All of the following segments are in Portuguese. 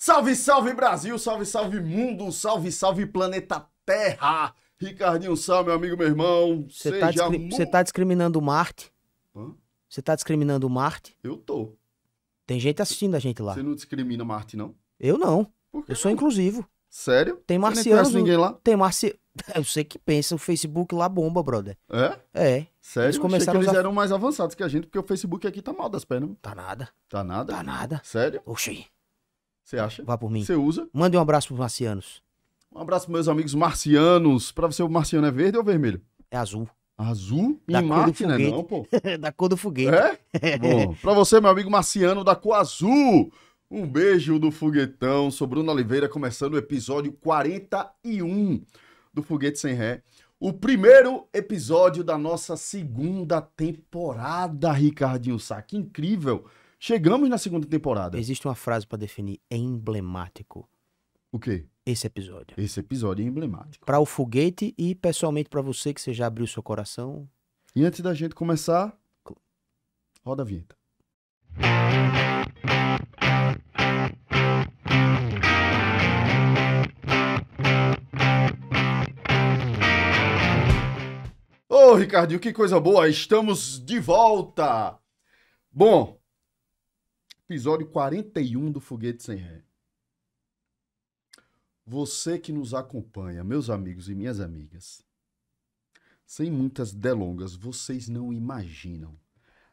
Salve, salve Brasil, salve, salve mundo, salve, salve planeta Terra. Ricardinho Sal, meu amigo, meu irmão. Você tá seja... tá, discri... Você tá discriminando Marte? Hã? Você tá discriminando Marte? Eu tô. Tem gente assistindo a gente lá. Você não discrimina Marte, não? Eu não. Eu sou inclusivo. Sério? Tem marcianos. ninguém lá? Tem marcianos. Eu sei que pensa, o Facebook lá bomba, brother. É? É. Sério? Eles começaram eles a... eram mais avançados que a gente, porque o Facebook aqui tá mal das pernas. Tá nada. Tá nada? Tá nada. Sério? Oxi. Você acha? Vá por mim. Você usa. Mande um abraço pros marcianos. Um abraço pros meus amigos marcianos. Pra você, o marciano é verde ou vermelho? É azul. Azul da e Marte, né? Não, pô. da cor do foguete. É? Bom, pra você, meu amigo marciano da cor azul. Um beijo do foguetão. Sou Bruno Oliveira, começando o episódio 41 do Foguete Sem Ré. O primeiro episódio da nossa segunda temporada, Ricardinho Sá. Que incrível! Chegamos na segunda temporada. Existe uma frase para definir é emblemático. O quê? Esse episódio. Esse episódio é emblemático. Para o foguete e pessoalmente para você que você já abriu seu coração. E antes da gente começar, roda a vinheta. Ô, oh, Ricardinho, que coisa boa! Estamos de volta! Bom, episódio 41 do Foguete Sem Ré. Você que nos acompanha, meus amigos e minhas amigas, sem muitas delongas, vocês não imaginam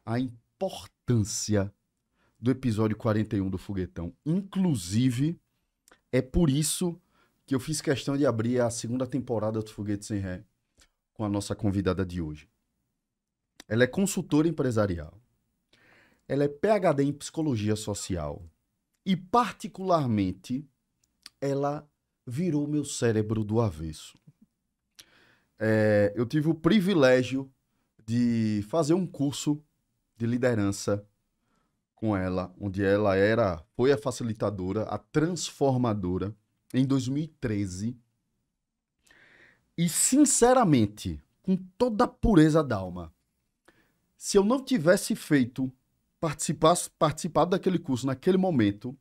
a importância do episódio 41 do Foguetão. Inclusive, é por isso que eu fiz questão de abrir a segunda temporada do Foguete Sem Ré com a nossa convidada de hoje. Ela é consultora empresarial, ela é PhD em psicologia social. E, particularmente, ela virou meu cérebro do avesso. É, eu tive o privilégio de fazer um curso de liderança com ela, onde ela era foi a facilitadora, a transformadora em 2013. E sinceramente, com toda a pureza da alma, se eu não tivesse feito participasse, participado daquele curso naquele momento,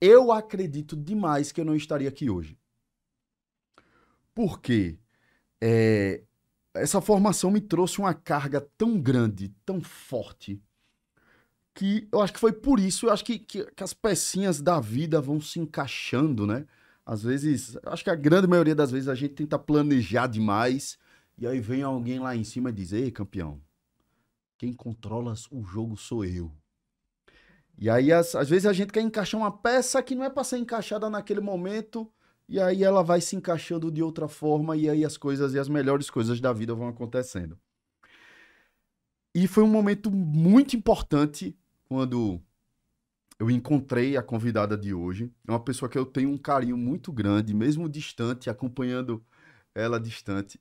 eu acredito demais que eu não estaria aqui hoje. Porque é, essa formação me trouxe uma carga tão grande, tão forte, que eu acho que foi por isso, eu acho que, que, que as pecinhas da vida vão se encaixando, né? Às vezes, acho que a grande maioria das vezes a gente tenta planejar demais, e aí vem alguém lá em cima e diz: Ei, campeão, quem controla o jogo sou eu. E aí, às, às vezes, a gente quer encaixar uma peça que não é para ser encaixada naquele momento, e aí ela vai se encaixando de outra forma, e aí as coisas e as melhores coisas da vida vão acontecendo. E foi um momento muito importante quando eu encontrei a convidada de hoje. É uma pessoa que eu tenho um carinho muito grande, mesmo distante, acompanhando ela distante.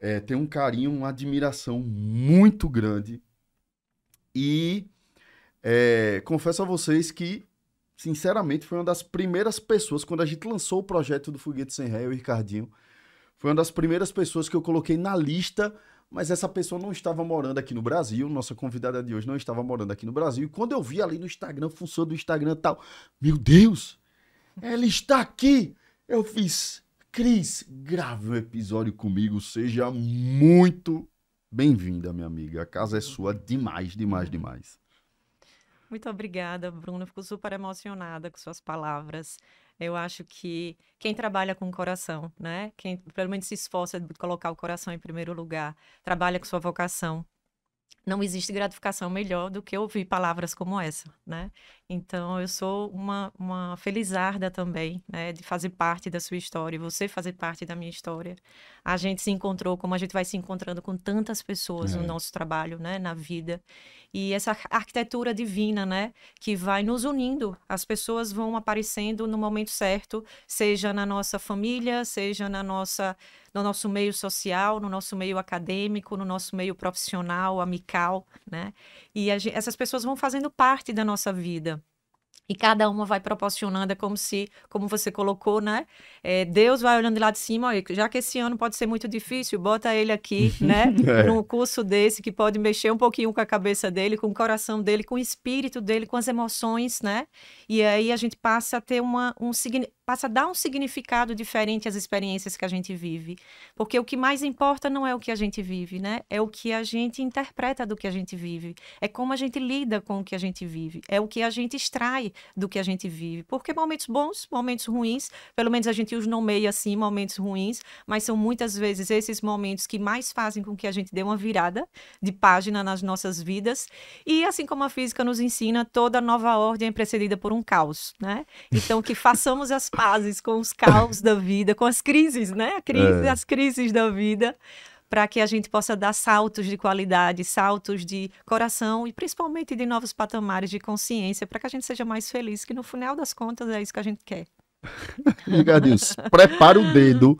É, tenho um carinho, uma admiração muito grande. E é, confesso a vocês que, sinceramente, foi uma das primeiras pessoas, quando a gente lançou o projeto do Foguete Sem Ré, o Ricardinho, foi uma das primeiras pessoas que eu coloquei na lista, mas essa pessoa não estava morando aqui no Brasil, nossa convidada de hoje não estava morando aqui no Brasil. E quando eu vi ali no Instagram, função do Instagram tal, meu Deus, ela está aqui! Eu fiz, Cris, grave um episódio comigo, seja muito bem-vinda, minha amiga. A casa é sua demais, demais, demais. Muito obrigada, Bruna. Fico super emocionada com suas palavras. Eu acho que quem trabalha com o coração, né? Quem pelo menos se esforça de colocar o coração em primeiro lugar, trabalha com sua vocação. Não existe gratificação melhor do que ouvir palavras como essa, né? Então, eu sou uma, uma felizarda também, né? De fazer parte da sua história, você fazer parte da minha história. A gente se encontrou, como a gente vai se encontrando com tantas pessoas é. no nosso trabalho, né? Na vida e essa arquitetura divina, né, que vai nos unindo. As pessoas vão aparecendo no momento certo, seja na nossa família, seja na nossa no nosso meio social, no nosso meio acadêmico, no nosso meio profissional, amical, né? E essas pessoas vão fazendo parte da nossa vida. E cada uma vai proporcionando, é como se, como você colocou, né? É, Deus vai olhando lá de cima, olha, já que esse ano pode ser muito difícil, bota ele aqui, né? é. Num curso desse que pode mexer um pouquinho com a cabeça dele, com o coração dele, com o espírito dele, com as emoções, né? E aí a gente passa a ter uma, um significado passa a dar um significado diferente às experiências que a gente vive. Porque o que mais importa não é o que a gente vive, né? É o que a gente interpreta do que a gente vive. É como a gente lida com o que a gente vive. É o que a gente extrai do que a gente vive. Porque momentos bons, momentos ruins, pelo menos a gente os nomeia assim, momentos ruins, mas são muitas vezes esses momentos que mais fazem com que a gente dê uma virada de página nas nossas vidas. E assim como a física nos ensina, toda nova ordem é precedida por um caos, né? Então que façamos as pazes com os caos da vida, com as crises, né? Crise, é. As crises da vida, para que a gente possa dar saltos de qualidade, saltos de coração e principalmente de novos patamares de consciência, para que a gente seja mais feliz, que no final das contas é isso que a gente quer. Ligadinhos, prepare o dedo,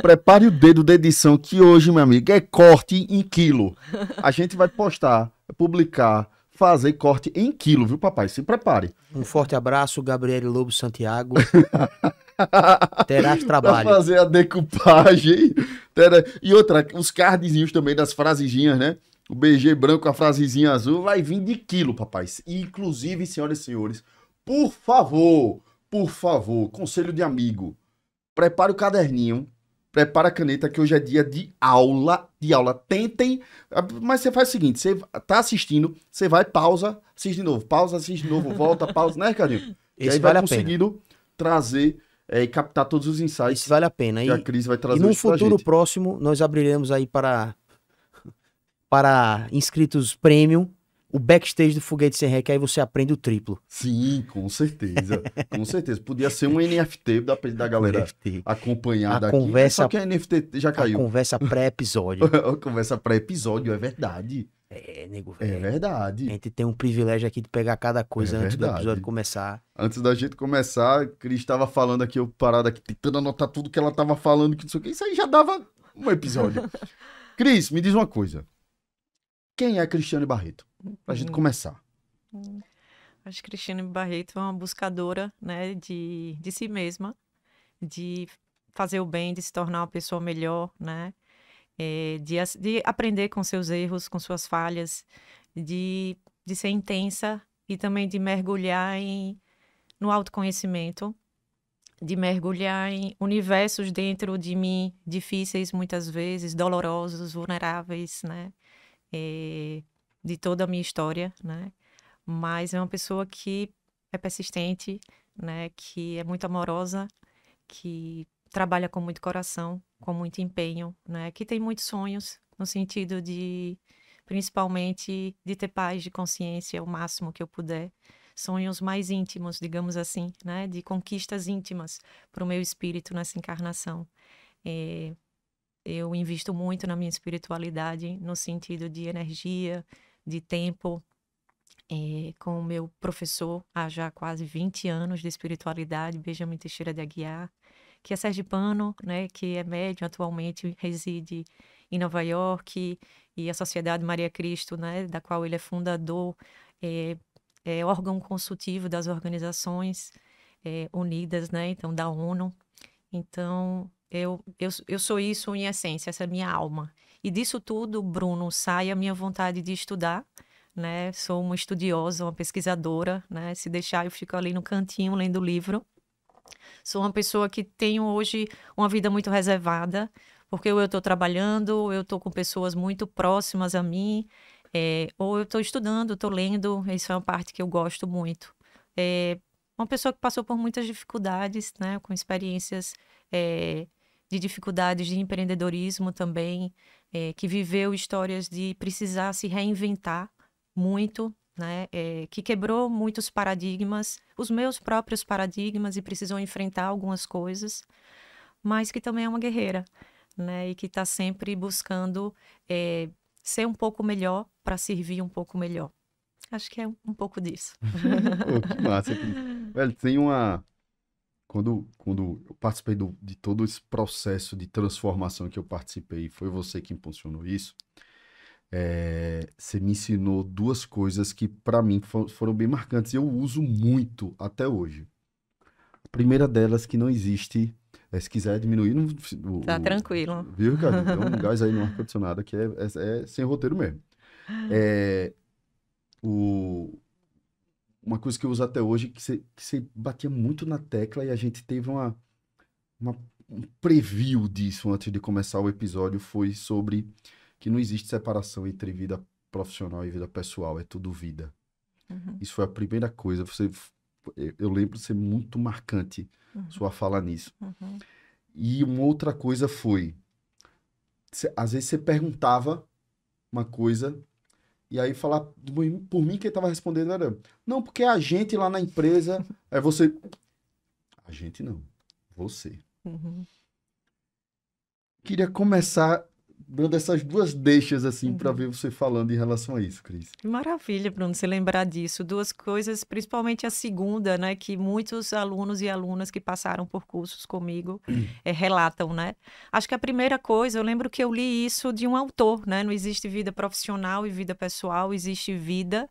prepare o dedo da edição que hoje, meu amigo, é corte em quilo. A gente vai postar, publicar fazer corte em quilo, viu, papai? Se prepare. Um forte abraço, Gabriele Lobo Santiago. Terás trabalho. Pra fazer a decupagem. Terá... E outra, os cardzinhos também das frasezinhas, né? O BG branco, a frasezinha azul, vai vir de quilo, papai. Inclusive, senhoras e senhores, por favor, por favor, conselho de amigo, prepare o caderninho Prepara a caneta que hoje é dia de aula, de aula. Tentem, ah, mas você faz o seguinte, você tá assistindo, você vai, pausa, assiste de novo, pausa, assiste de novo, volta, pausa, né, Cadinho? Isso aí vale vai conseguindo trazer é, e captar todos os insights. Isso vale a pena. E a crise vai trazer. E num futuro próximo, nós abriremos aí para para inscritos premium o backstage do Foguete Sem Rec, aí você aprende o triplo. Sim, com certeza. com certeza. Podia ser um NFT da, da galera NFT. acompanhar a daqui. Conversa, só que a NFT já caiu. A conversa pré-episódio. a conversa pré-episódio, é verdade. É, nego, É verdade. A gente tem um privilégio aqui de pegar cada coisa é antes verdade. do episódio começar. Antes da gente começar, a Cris estava falando aqui, eu parado aqui, tentando anotar tudo que ela estava falando, que não sei o que. Isso aí já dava um episódio. Cris, me diz uma coisa. Quem é Cristiane Barreto? para a gente hum. começar. Hum. Acho que Cristina Barreto é uma buscadora né, de, de si mesma, de fazer o bem, de se tornar uma pessoa melhor, né? É, de, de aprender com seus erros, com suas falhas, de, de ser intensa e também de mergulhar em, no autoconhecimento, de mergulhar em universos dentro de mim difíceis muitas vezes, dolorosos, vulneráveis, né? É, de toda a minha história, né? Mas é uma pessoa que é persistente, né? Que é muito amorosa, que trabalha com muito coração, com muito empenho, né? Que tem muitos sonhos no sentido de principalmente de ter paz de consciência o máximo que eu puder. Sonhos mais íntimos, digamos assim, né? De conquistas íntimas para o meu espírito nessa encarnação. É, eu invisto muito na minha espiritualidade, no sentido de energia, de tempo é, com o meu professor há já quase 20 anos de espiritualidade, Benjamin Teixeira de Aguiar, que é sergipano, né, que é médium, atualmente reside em Nova York e a Sociedade Maria Cristo, né, da qual ele é fundador, é, é órgão consultivo das organizações é, unidas, né, então da ONU. Então, eu, eu, eu sou isso em essência, essa é a minha alma. E disso tudo, Bruno, sai a minha vontade de estudar. Né? Sou uma estudiosa, uma pesquisadora, né? Se deixar, eu fico ali no cantinho lendo livro. Sou uma pessoa que tenho hoje uma vida muito reservada, porque ou eu estou trabalhando, eu estou com pessoas muito próximas a mim, é, ou eu estou estudando, estou lendo. Isso é uma parte que eu gosto muito. É, uma pessoa que passou por muitas dificuldades, né? Com experiências é, de dificuldades de empreendedorismo também, é, que viveu histórias de precisar se reinventar muito, né? É, que quebrou muitos paradigmas, os meus próprios paradigmas e precisou enfrentar algumas coisas, mas que também é uma guerreira, né? E que está sempre buscando é, ser um pouco melhor para servir um pouco melhor. Acho que é um pouco disso. oh, que massa. Velho, tem uma, quando, quando eu participei do, de todo esse processo de transformação que eu participei, foi você que impulsionou isso. É, você me ensinou duas coisas que para mim for, foram bem marcantes e eu uso muito até hoje. A primeira delas que não existe, é, se quiser diminuir, o, tá tranquilo. O, viu, cara? Então, um gás aí no ar condicionado que é, é, é, sem roteiro mesmo. Eh, o uma coisa que eu uso até hoje, que você, que você batia muito na tecla e a gente teve uma, uma, um preview disso antes de começar o episódio, foi sobre que não existe separação entre vida profissional e vida pessoal, é tudo vida. Uhum. Isso foi a primeira coisa, você é, eu lembro de ser muito marcante uhum. sua fala nisso. Uhum. E uma outra coisa foi, cê, às vezes você perguntava uma coisa e aí falar por mim que ele estava respondendo era não porque a gente lá na empresa é você a gente não você uhum. queria começar dando essas duas deixas assim uhum. para ver você falando em relação a isso, Cris. Maravilha, Bruno, você lembrar disso. Duas coisas, principalmente a segunda, né, que muitos alunos e alunas que passaram por cursos comigo uhum. é, relatam, né? Acho que a primeira coisa, eu lembro que eu li isso de um autor, né? Não existe vida profissional e vida pessoal, existe vida.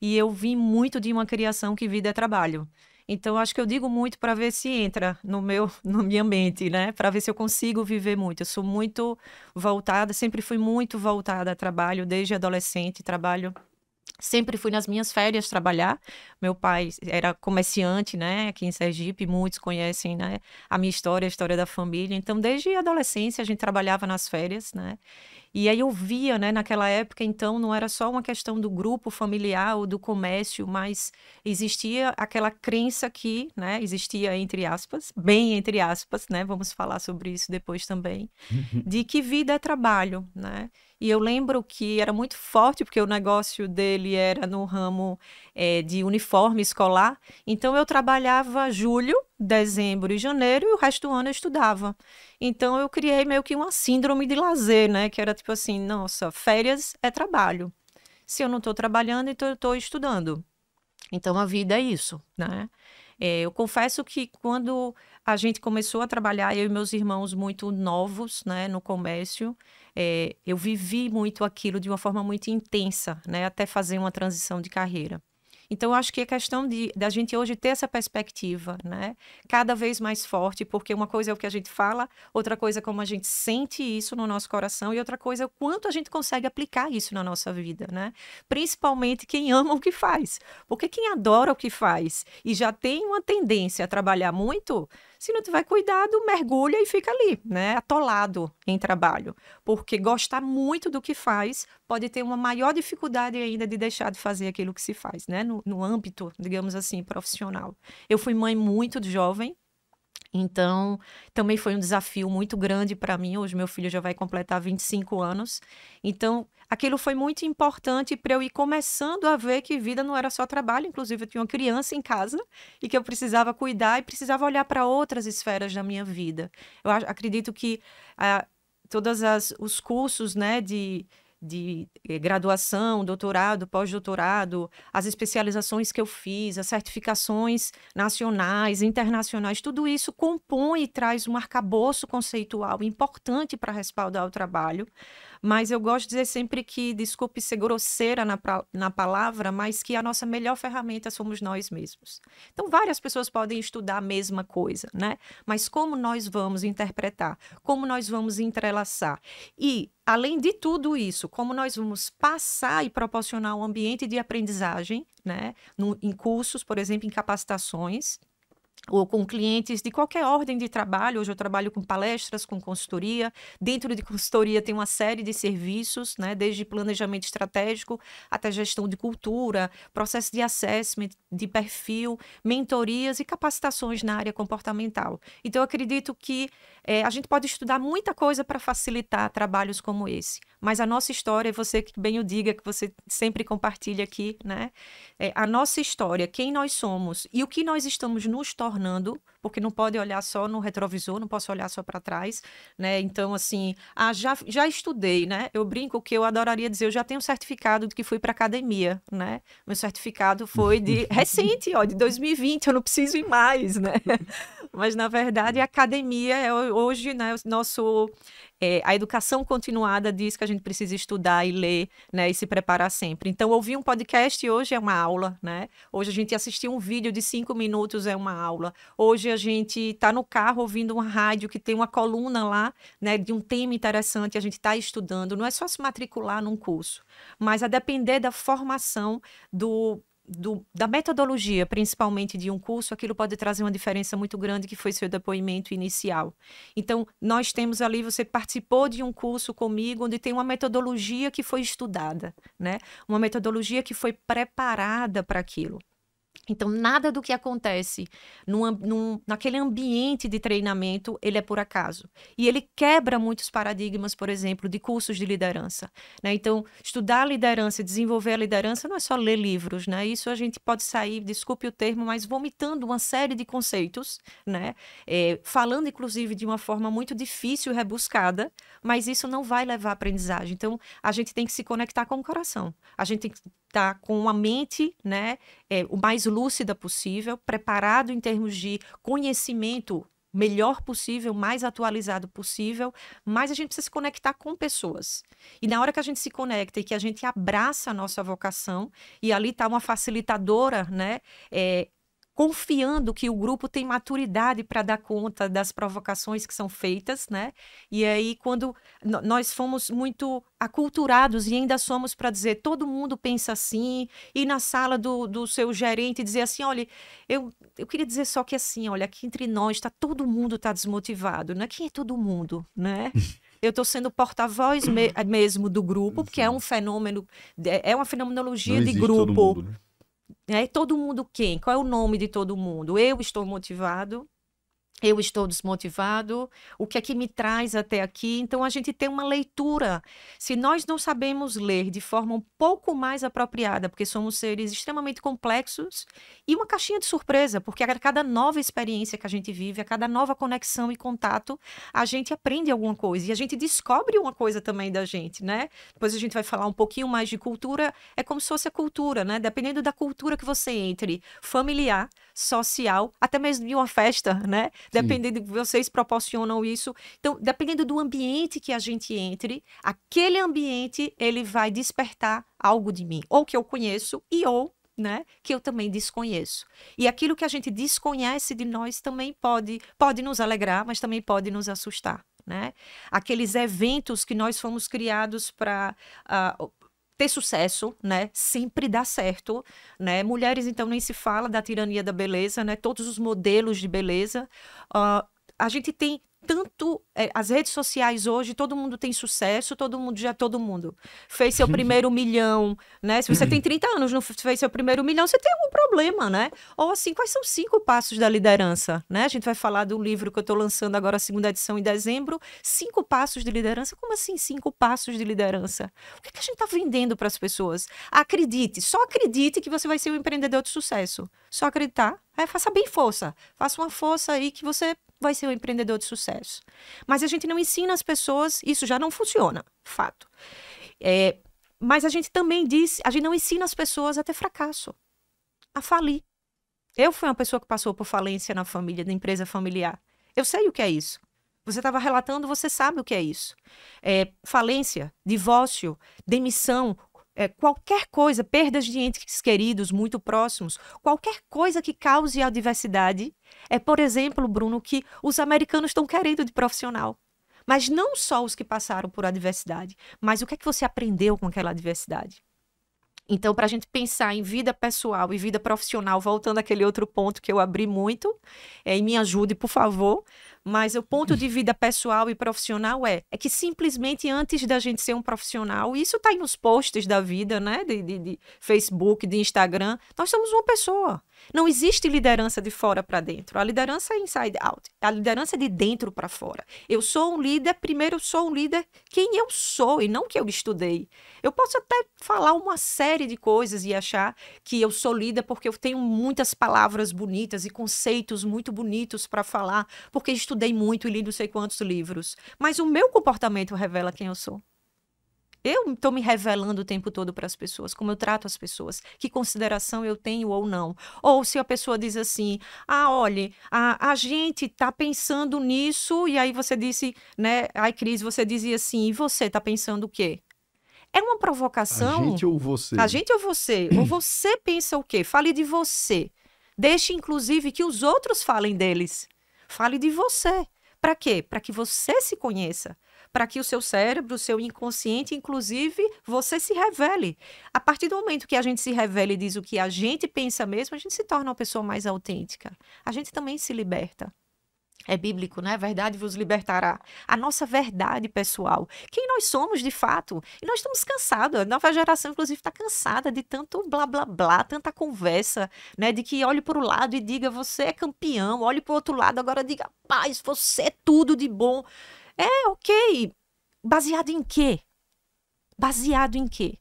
E eu vim muito de uma criação que vida é trabalho. Então, acho que eu digo muito para ver se entra no meu, no minha mente, né? Para ver se eu consigo viver muito. Eu sou muito voltada, sempre fui muito voltada a trabalho desde adolescente, trabalho Sempre fui nas minhas férias trabalhar. Meu pai era comerciante, né, aqui em Sergipe, muitos conhecem, né, a minha história, a história da família. Então, desde a adolescência a gente trabalhava nas férias, né? E aí eu via, né, naquela época, então, não era só uma questão do grupo familiar ou do comércio, mas existia aquela crença que, né, existia entre aspas, bem entre aspas, né, vamos falar sobre isso depois também, uhum. de que vida é trabalho, né? E eu lembro que era muito forte, porque o negócio dele era no ramo é, de uniforme escolar, então eu trabalhava julho, dezembro e janeiro, e o resto do ano eu estudava. Então eu criei meio que uma síndrome de lazer, né? Que era tipo assim, nossa, férias é trabalho. Se eu não estou trabalhando, então eu estou estudando. Então a vida é isso, né? É, eu confesso que quando a gente começou a trabalhar, eu e meus irmãos muito novos, né, no comércio, é, eu vivi muito aquilo de uma forma muito intensa, né, até fazer uma transição de carreira. Então, acho que é questão de da gente hoje ter essa perspectiva, né? Cada vez mais forte, porque uma coisa é o que a gente fala, outra coisa é como a gente sente isso no nosso coração e outra coisa é o quanto a gente consegue aplicar isso na nossa vida, né? Principalmente quem ama o que faz, porque quem adora o que faz e já tem uma tendência a trabalhar muito, se não tiver cuidado, mergulha e fica ali, né, atolado em trabalho, porque gostar muito do que faz pode ter uma maior dificuldade ainda de deixar de fazer aquilo que se faz, né, no, no âmbito, digamos assim, profissional. Eu fui mãe muito jovem, então, também foi um desafio muito grande para mim. Hoje, meu filho já vai completar 25 anos. Então, aquilo foi muito importante para eu ir começando a ver que vida não era só trabalho. Inclusive, eu tinha uma criança em casa e que eu precisava cuidar e precisava olhar para outras esferas da minha vida. Eu acredito que ah, todos os cursos né, de de eh, graduação, doutorado, pós-doutorado, as especializações que eu fiz, as certificações nacionais, internacionais, tudo isso compõe e traz um arcabouço conceitual importante para respaldar o trabalho, mas eu gosto de dizer sempre que, desculpe ser grosseira na, na palavra, mas que a nossa melhor ferramenta somos nós mesmos. Então, várias pessoas podem estudar a mesma coisa, né? Mas como nós vamos interpretar? Como nós vamos entrelaçar? E além de tudo isso, como nós vamos passar e proporcionar um ambiente de aprendizagem, né? No, em cursos, por exemplo, em capacitações, ou com clientes de qualquer ordem de trabalho. Hoje eu trabalho com palestras, com consultoria. Dentro de consultoria tem uma série de serviços, né? desde planejamento estratégico até gestão de cultura, processo de assessment, de perfil, mentorias e capacitações na área comportamental. Então eu acredito que é, a gente pode estudar muita coisa para facilitar trabalhos como esse. Mas a nossa história, você que bem o diga, que você sempre compartilha aqui, né? É, a nossa história, quem nós somos e o que nós estamos nos tornando porque não pode olhar só no retrovisor, não posso olhar só para trás, né? Então, assim, ah, já, já estudei, né? Eu brinco que eu adoraria dizer, eu já tenho certificado de que fui para academia, né? Meu certificado foi de recente, ó, de 2020, eu não preciso ir mais, né? Mas, na verdade, a academia é hoje, né, o nosso é, a educação continuada diz que a gente precisa estudar e ler, né, e se preparar sempre. Então, ouvir um podcast hoje é uma aula, né? Hoje a gente assistir um vídeo de cinco minutos é uma aula. Hoje a gente está no carro ouvindo uma rádio que tem uma coluna lá, né, de um tema interessante, a gente está estudando. Não é só se matricular num curso, mas a depender da formação do do, da metodologia, principalmente de um curso, aquilo pode trazer uma diferença muito grande, que foi seu depoimento inicial. Então, nós temos ali, você participou de um curso comigo, onde tem uma metodologia que foi estudada, né? Uma metodologia que foi preparada para aquilo. Então, nada do que acontece num, num, naquele ambiente de treinamento, ele é por acaso. E ele quebra muitos paradigmas, por exemplo, de cursos de liderança. Né? Então, estudar a liderança, desenvolver a liderança, não é só ler livros. Né? Isso a gente pode sair, desculpe o termo, mas vomitando uma série de conceitos, né? É, falando, inclusive, de uma forma muito difícil, rebuscada, mas isso não vai levar à aprendizagem. Então, a gente tem que se conectar com o coração. A gente tem que tá com a mente né, é, o mais lúcida possível, preparado em termos de conhecimento melhor possível, mais atualizado possível, mas a gente precisa se conectar com pessoas. E na hora que a gente se conecta e que a gente abraça a nossa vocação, e ali está uma facilitadora, né? É, confiando que o grupo tem maturidade para dar conta das provocações que são feitas, né? E aí quando nós fomos muito aculturados e ainda somos para dizer todo mundo pensa assim e na sala do, do seu gerente dizer assim, olha, eu, eu queria dizer só que assim, olha, aqui entre nós está todo mundo tá desmotivado, não é Quem é todo mundo, né? eu estou sendo porta-voz me mesmo do grupo, porque é um fenômeno, é, é uma fenomenologia de grupo. Mundo, né? Né? Todo mundo quem? Qual é o nome de todo mundo? Eu estou motivado, eu estou desmotivado, o que é que me traz até aqui? Então a gente tem uma leitura. Se nós não sabemos ler de forma um pouco mais apropriada, porque somos seres extremamente complexos, e uma caixinha de surpresa, porque a cada nova experiência que a gente vive, a cada nova conexão e contato, a gente aprende alguma coisa e a gente descobre uma coisa também da gente, né? Depois a gente vai falar um pouquinho mais de cultura, é como se fosse a cultura, né? Dependendo da cultura que você entre, familiar, social, até mesmo de uma festa, né? dependendo de vocês proporcionam isso. Então, dependendo do ambiente que a gente entre, aquele ambiente ele vai despertar algo de mim, ou que eu conheço e ou né, que eu também desconheço. E aquilo que a gente desconhece de nós também pode pode nos alegrar, mas também pode nos assustar. Né? Aqueles eventos que nós fomos criados para uh, ah, ter sucesso, né? Sempre dá certo, né? Mulheres, então, nem se fala da tirania da beleza, né? Todos os modelos de beleza. Uh, a gente tem tanto é, as redes sociais hoje todo mundo tem sucesso todo mundo já é todo mundo fez seu primeiro milhão né se você tem 30 uhum. anos não fez seu primeiro milhão você tem algum problema né ou assim quais são cinco passos da liderança né a gente vai falar do livro que eu estou lançando agora a segunda edição em dezembro cinco passos de liderança como assim cinco passos de liderança o que, é que a gente está vendendo para as pessoas acredite só acredite que você vai ser um empreendedor de sucesso só acreditar é, faça bem força faça uma força aí que você vai ser um empreendedor de sucesso. Mas a gente não ensina as pessoas, isso já não funciona, fato. É, mas a gente também diz, a gente não ensina as pessoas a ter fracasso, a falir. Eu fui uma pessoa que passou por falência na família, na empresa familiar. Eu sei o que é isso. Você estava relatando, você sabe o que é isso. É, falência, divórcio, demissão, é, qualquer coisa, perdas de entes queridos muito próximos, qualquer coisa que cause adversidade, é, por exemplo, Bruno, que os americanos estão querendo de profissional. Mas não só os que passaram por adversidade, mas o que é que você aprendeu com aquela adversidade? Então, para a gente pensar em vida pessoal e vida profissional, voltando àquele outro ponto que eu abri muito, é, e me ajude, por favor, mas o ponto de vida pessoal e profissional é, é que simplesmente antes da gente ser um profissional, isso está nos posts da vida, né? De, de, de Facebook, de Instagram, nós somos uma pessoa. Não existe liderança de fora para dentro. A liderança é inside out. A liderança é de dentro para fora. Eu sou um líder, primeiro eu sou um líder quem eu sou e não que eu estudei. Eu posso até falar uma série de coisas e achar que eu sou líder porque eu tenho muitas palavras bonitas e conceitos muito bonitos para falar, porque estudei muito e li não sei quantos livros. Mas o meu comportamento revela quem eu sou eu estou me revelando o tempo todo para as pessoas, como eu trato as pessoas, que consideração eu tenho ou não. Ou se a pessoa diz assim, ah, olhe, a, a gente está pensando nisso, e aí você disse, né, ai, Cris, você dizia assim, e você está pensando o quê? É uma provocação. A gente ou você? A gente ou você? ou você pensa o quê? Fale de você. Deixe, inclusive, que os outros falem deles. Fale de você. Para quê? Para que você se conheça, para que o seu cérebro, o seu inconsciente, inclusive, você se revele. A partir do momento que a gente se revele e diz o que a gente pensa mesmo, a gente se torna uma pessoa mais autêntica. A gente também se liberta. É bíblico, né? A verdade vos libertará. A nossa verdade pessoal. Quem nós somos de fato. E nós estamos cansados. A nova geração, inclusive, está cansada de tanto blá blá blá, tanta conversa, né? De que olhe para o lado e diga você é campeão. Olhe para o outro lado agora diga paz, você é tudo de bom. É, ok. Baseado em quê? Baseado em quê?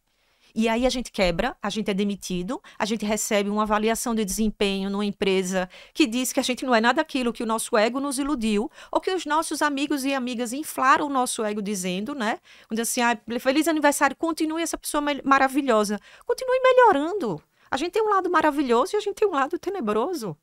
E aí a gente quebra, a gente é demitido, a gente recebe uma avaliação de desempenho numa empresa que diz que a gente não é nada aquilo que o nosso ego nos iludiu, ou que os nossos amigos e amigas inflaram o nosso ego dizendo, né? Onde assim, ah, feliz aniversário, continue essa pessoa maravilhosa. Continue melhorando. A gente tem um lado maravilhoso e a gente tem um lado tenebroso.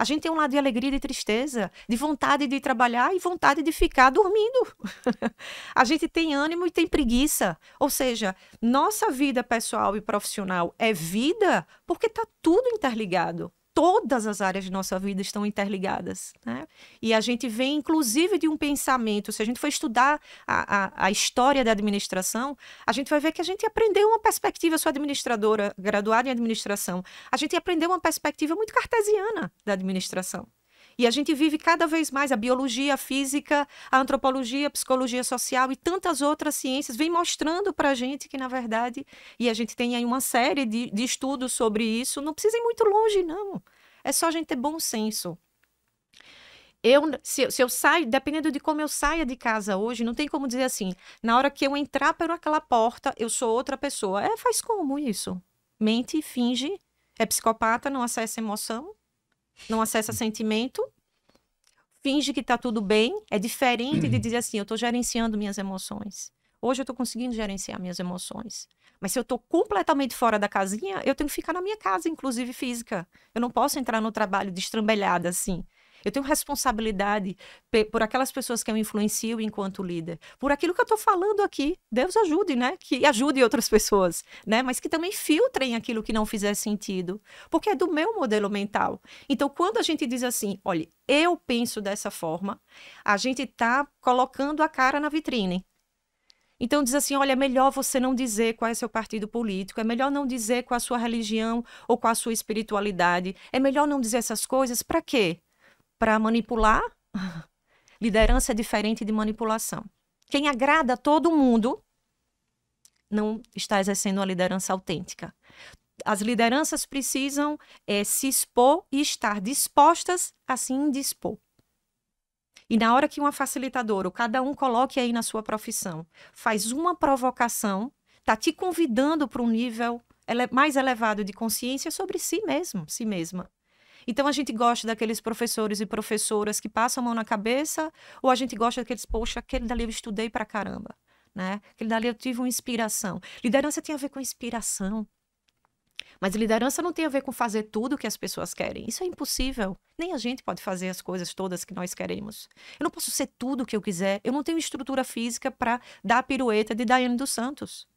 A gente tem um lado de alegria e de tristeza, de vontade de trabalhar e vontade de ficar dormindo. a gente tem ânimo e tem preguiça. Ou seja, nossa vida pessoal e profissional é vida porque está tudo interligado todas as áreas de nossa vida estão interligadas. Né? E a gente vem, inclusive, de um pensamento. Se a gente for estudar a, a, a, história da administração, a gente vai ver que a gente aprendeu uma perspectiva, eu sou administradora, graduada em administração, a gente aprendeu uma perspectiva muito cartesiana da administração. E a gente vive cada vez mais a biologia, a física, a antropologia, a psicologia social e tantas outras ciências vem mostrando para a gente que, na verdade, e a gente tem aí uma série de, de estudos sobre isso, não precisa ir muito longe, não. É só a gente ter bom senso. Eu, se, se, eu saio, dependendo de como eu saia de casa hoje, não tem como dizer assim, na hora que eu entrar por aquela porta, eu sou outra pessoa. É, faz como isso? Mente e finge. É psicopata, não acessa emoção não acessa sentimento, finge que está tudo bem. É diferente de dizer assim, eu estou gerenciando minhas emoções. Hoje eu estou conseguindo gerenciar minhas emoções. Mas se eu estou completamente fora da casinha, eu tenho que ficar na minha casa, inclusive física. Eu não posso entrar no trabalho destrambelhada assim. Eu tenho responsabilidade por aquelas pessoas que eu influencio enquanto líder, por aquilo que eu estou falando aqui. Deus ajude, né? Que ajude outras pessoas, né? Mas que também filtrem aquilo que não fizer sentido, porque é do meu modelo mental. Então, quando a gente diz assim, olha, eu penso dessa forma, a gente está colocando a cara na vitrine. Então diz assim, olha, é melhor você não dizer qual é seu partido político, é melhor não dizer qual é a sua religião ou qual é a sua espiritualidade, é melhor não dizer essas coisas, para quê? para manipular, liderança é diferente de manipulação. Quem agrada todo mundo não está exercendo uma liderança autêntica. As lideranças precisam é, se expor e estar dispostas a se indispor. E na hora que uma facilitadora, ou cada um coloque aí na sua profissão, faz uma provocação, está te convidando para um nível ele mais elevado de consciência sobre si mesmo, si mesma. Então a gente gosta daqueles professores e professoras que passam a mão na cabeça, ou a gente gosta daqueles, poxa, aquele dali eu estudei pra caramba, né? Aquele dali eu tive uma inspiração. Liderança tem a ver com inspiração. Mas liderança não tem a ver com fazer tudo o que as pessoas querem. Isso é impossível. Nem a gente pode fazer as coisas todas que nós queremos. Eu não posso ser tudo o que eu quiser. Eu não tenho estrutura física para dar a pirueta de Daiane dos Santos.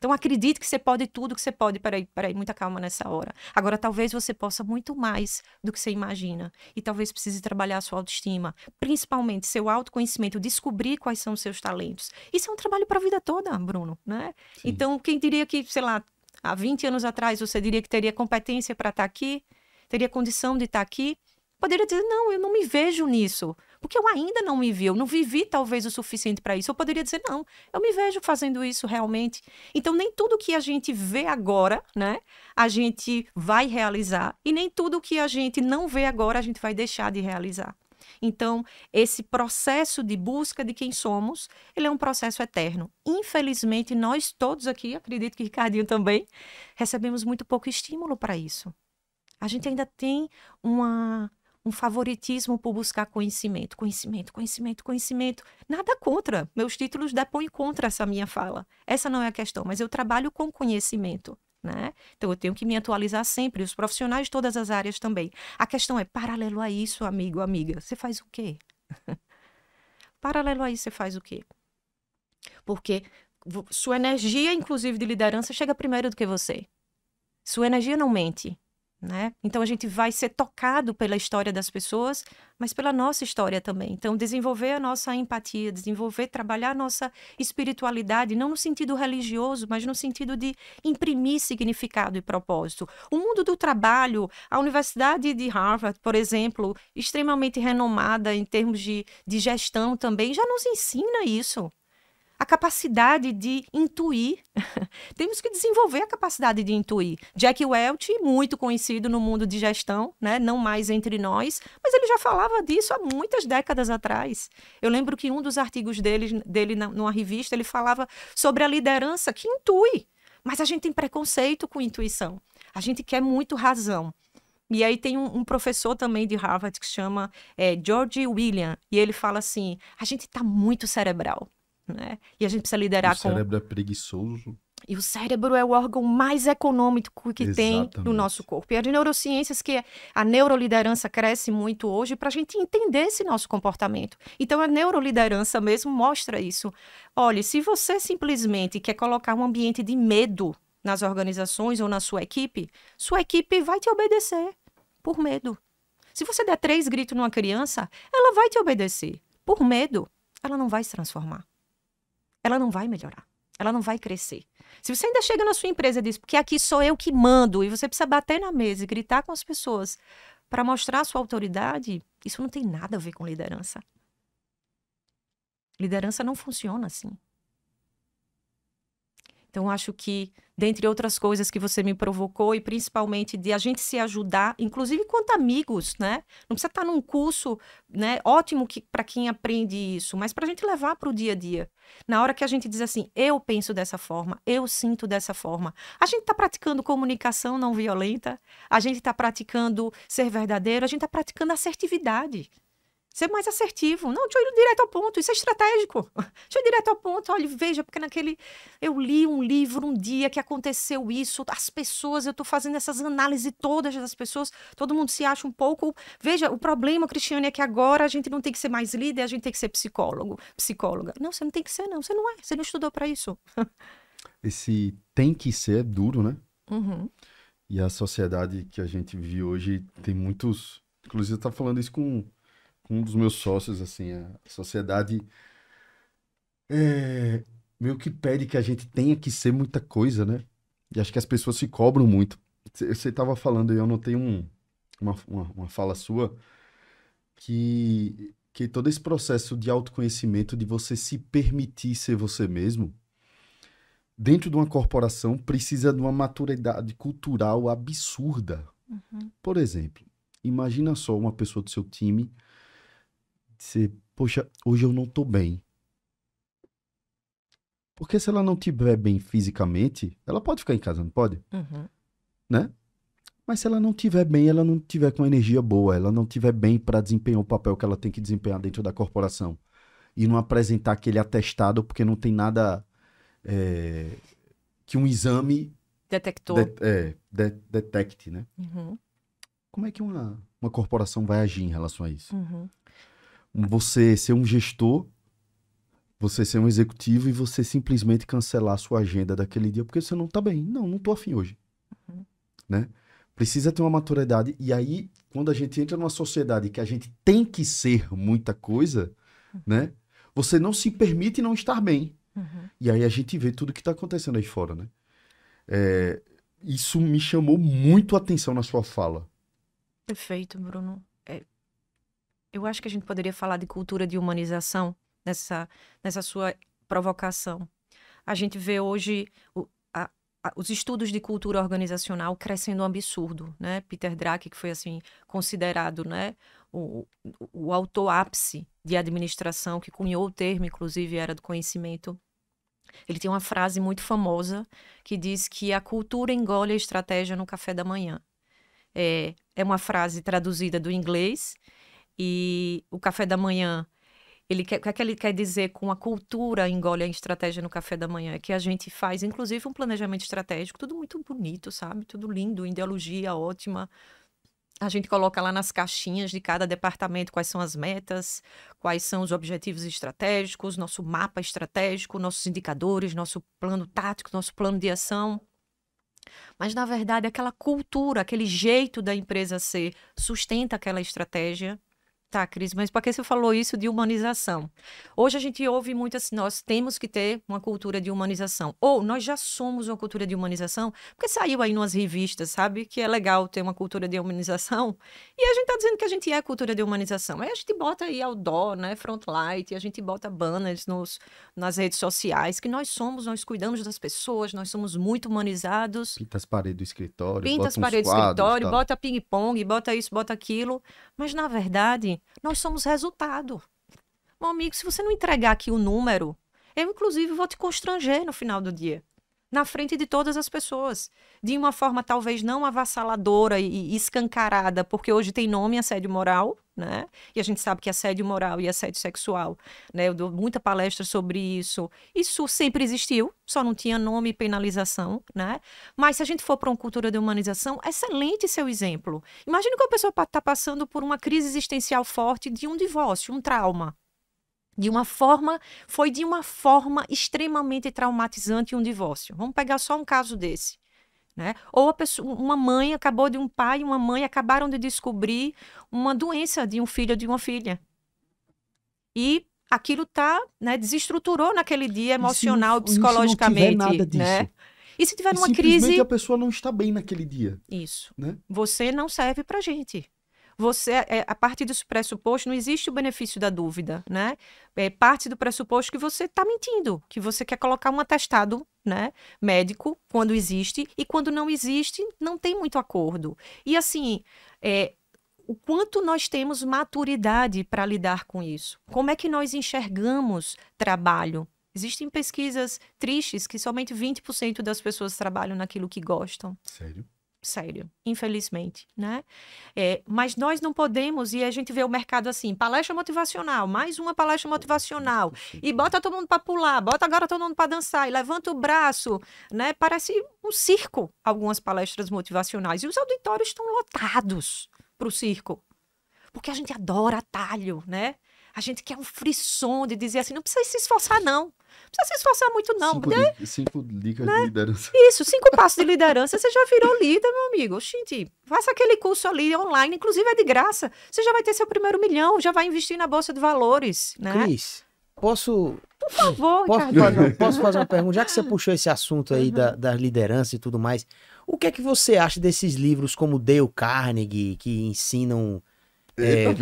Então acredite que você pode tudo que você pode. Peraí, peraí, muita calma nessa hora. Agora, talvez você possa muito mais do que você imagina. E talvez precise trabalhar a sua autoestima, principalmente seu autoconhecimento, descobrir quais são os seus talentos. Isso é um trabalho para a vida toda, Bruno, né? Sim. Então, quem diria que, sei lá, há 20 anos atrás você diria que teria competência para estar tá aqui, teria condição de estar tá aqui, poderia dizer: não, eu não me vejo nisso. Porque eu ainda não me vi, eu não vivi talvez o suficiente para isso. Eu poderia dizer: não, eu me vejo fazendo isso realmente. Então, nem tudo que a gente vê agora, né, a gente vai realizar. E nem tudo que a gente não vê agora, a gente vai deixar de realizar. Então, esse processo de busca de quem somos, ele é um processo eterno. Infelizmente, nós todos aqui, acredito que Ricardinho também, recebemos muito pouco estímulo para isso. A gente ainda tem uma um favoritismo por buscar conhecimento, conhecimento, conhecimento, conhecimento. Nada contra. Meus títulos depõem contra essa minha fala. Essa não é a questão, mas eu trabalho com conhecimento. Né? Então eu tenho que me atualizar sempre, os profissionais de todas as áreas também. A questão é, paralelo a isso, amigo, amiga, você faz o quê? paralelo a isso, você faz o quê? Porque sua energia, inclusive de liderança, chega primeiro do que você. Sua energia não mente. Né? Então a gente vai ser tocado pela história das pessoas, mas pela nossa história também. Então desenvolver a nossa empatia, desenvolver, trabalhar a nossa espiritualidade, não no sentido religioso, mas no sentido de imprimir significado e propósito. O mundo do trabalho, a Universidade de Harvard, por exemplo, extremamente renomada em termos de, de gestão também, já nos ensina isso a capacidade de intuir. Temos que desenvolver a capacidade de intuir. Jack Welch, muito conhecido no mundo de gestão, né? não mais entre nós, mas ele já falava disso há muitas décadas atrás. Eu lembro que um dos artigos dele, dele na, numa revista, ele falava sobre a liderança que intui. Mas a gente tem preconceito com intuição. A gente quer muito razão. E aí tem um, um, professor também de Harvard que chama é, George William, e ele fala assim: a gente está muito cerebral. Né? E a gente precisa liderar com... O cérebro é preguiçoso. E o cérebro é o órgão mais econômico que Exatamente. tem no nosso corpo. E a de neurociências, que é, a neuroliderança cresce muito hoje para a gente entender esse nosso comportamento. Então, a neuroliderança mesmo mostra isso. Olha, se você simplesmente quer colocar um ambiente de medo nas organizações ou na sua equipe, sua equipe vai te obedecer por medo. Se você der três gritos numa criança, ela vai te obedecer por medo. Ela não vai se transformar ela não vai melhorar. Ela não vai crescer. Se você ainda chega na sua empresa e diz, porque aqui sou eu que mando, e você precisa bater na mesa e gritar com as pessoas para mostrar a sua autoridade, isso não tem nada a ver com liderança. Liderança não funciona assim. Então, acho que, dentre outras coisas que você me provocou, e principalmente de a gente se ajudar, inclusive quanto amigos, né? Não precisa estar num curso, né? Ótimo que, para quem aprende isso, mas para a gente levar para o dia a dia. Na hora que a gente diz assim, eu penso dessa forma, eu sinto dessa forma. A gente está praticando comunicação não violenta, a gente está praticando ser verdadeiro, a gente está praticando assertividade ser mais assertivo. Não, deixa eu ir direto ao ponto, isso é estratégico. Deixa eu ir direto ao ponto. Olha, veja, porque naquele. Eu li um livro um dia que aconteceu isso, as pessoas, eu estou fazendo essas análises todas das pessoas, todo mundo se acha um pouco. Veja, o problema, Cristiane, é que agora a gente não tem que ser mais líder, a gente tem que ser psicólogo, psicóloga. Não, você não tem que ser, não. Você não é, você não estudou para isso. Esse tem que ser é duro, né? Uhum. E a sociedade que a gente vive hoje tem muitos. Inclusive, está falando isso com um dos meus sócios, assim, a sociedade é, meio que pede que a gente tenha que ser muita coisa, né? E acho que as pessoas se cobram muito. Você estava falando, e eu anotei um, uma, uma, uma fala sua, que, que todo esse processo de autoconhecimento, de você se permitir ser você mesmo, dentro de uma corporação, precisa de uma maturidade cultural absurda. Uhum. Por exemplo, imagina só uma pessoa do seu time você, poxa, hoje eu não tô bem. Porque se ela não tiver bem fisicamente, ela pode ficar em casa, não pode? Uhum. Né? Mas se ela não tiver bem, ela não tiver com energia boa, ela não tiver bem para desempenhar o papel que ela tem que desempenhar dentro da corporação e não apresentar aquele atestado porque não tem nada é, que um exame detectou, de, é, de, detecte, né? Uhum. Como é que uma, uma corporação vai agir em relação a isso? Uhum você ser um gestor, você ser um executivo e você simplesmente cancelar a sua agenda daquele dia porque você não tá bem. Não, não tô afim hoje. Uhum. Né? Precisa ter uma maturidade. E aí, quando a gente entra numa sociedade que a gente tem que ser muita coisa, uhum. né? Você não se permite não estar bem. Uhum. E aí a gente vê tudo que está acontecendo aí fora, né? É, isso me chamou muito a atenção na sua fala. Perfeito, Bruno eu acho que a gente poderia falar de cultura de humanização nessa, nessa sua provocação. A gente vê hoje o, a, a, os estudos de cultura organizacional crescendo um absurdo, né? Peter Drake, que foi assim considerado, né, o, o, o autor ápice de administração que cunhou o termo, inclusive era do conhecimento. Ele tem uma frase muito famosa que diz que a cultura engole a estratégia no café da manhã. É, é uma frase traduzida do inglês e o café da manhã. Ele quer, o que, é que ele quer dizer com a cultura engole a estratégia no café da manhã? É que a gente faz, inclusive, um planejamento estratégico, tudo muito bonito, sabe? Tudo lindo, ideologia ótima. A gente coloca lá nas caixinhas de cada departamento quais são as metas, quais são os objetivos estratégicos, nosso mapa estratégico, nossos indicadores, nosso plano tático, nosso plano de ação. Mas, na verdade, aquela cultura, aquele jeito da empresa ser, sustenta aquela estratégia Tá, Cris, mas para que você falou isso de humanização? Hoje a gente ouve muito assim, nós temos que ter uma cultura de humanização. Ou nós já somos uma cultura de humanização, porque saiu aí nas revistas, sabe? Que é legal ter uma cultura de humanização. E a gente tá dizendo que a gente é cultura de humanização. Aí a gente bota aí ao dó, né? front light, a gente bota banners nos, nas redes sociais, que nós somos, nós cuidamos das pessoas, nós somos muito humanizados. Pinta as paredes do escritório. Pinta as paredes do escritório, bota ping-pong, bota isso, bota aquilo. Mas, na verdade, nós somos resultado. Meu amigo, se você não entregar aqui o número, eu inclusive vou te constranger no final do dia na frente de todas as pessoas, de uma forma talvez não avassaladora e escancarada, porque hoje tem nome assédio moral, né? E a gente sabe que assédio moral e assédio sexual, né? Eu dou muita palestra sobre isso. Isso sempre existiu, só não tinha nome e penalização, né? Mas se a gente for para uma cultura de humanização, excelente seu exemplo. Imagina que uma pessoa está passando por uma crise existencial forte de um divórcio, um trauma de uma forma foi de uma forma extremamente traumatizante um divórcio. Vamos pegar só um caso desse. Né? Ou pessoa, uma mãe acabou de um pai e uma mãe acabaram de descobrir uma doença de um filho ou de uma filha. E aquilo tá, né, desestruturou naquele dia emocional, e se, psicologicamente, e se não nada né? disso? né? E se tiver e uma crise, a pessoa não está bem naquele dia. Isso. Né? Você não serve para gente você é, a partir desse pressuposto não existe o benefício da dúvida, né? É parte do pressuposto que você está mentindo, que você quer colocar um atestado, né, médico quando existe e quando não existe não tem muito acordo. E assim, é, o quanto nós temos maturidade para lidar com isso? Como é que nós enxergamos trabalho? Existem pesquisas tristes que somente 20% das pessoas trabalham naquilo que gostam. Sério? sério, infelizmente, né? É, mas nós não podemos, e a gente vê o mercado assim, palestra motivacional, mais uma palestra motivacional, e né? bota todo mundo para pular, bota agora todo mundo para dançar, e levanta o braço, né? Parece um circo, algumas palestras motivacionais, e os auditórios estão lotados para o circo, porque a gente adora atalho, né? A gente quer um frisson de dizer assim, não precisa se esforçar, não. Não precisa se esforçar muito, não. Cinco, né? cinco dicas né? de liderança. Isso, cinco passos de liderança. Você já virou líder, meu amigo. Gente, faça aquele curso ali online, inclusive é de graça. Você já vai ter seu primeiro milhão, já vai investir na Bolsa de Valores. Né? Cris, posso. Por favor, posso, Ricardo. posso fazer uma pergunta? Já que você puxou esse assunto aí uhum. da, da liderança e tudo mais, o que é que você acha desses livros como Dale Carnegie, que ensinam é,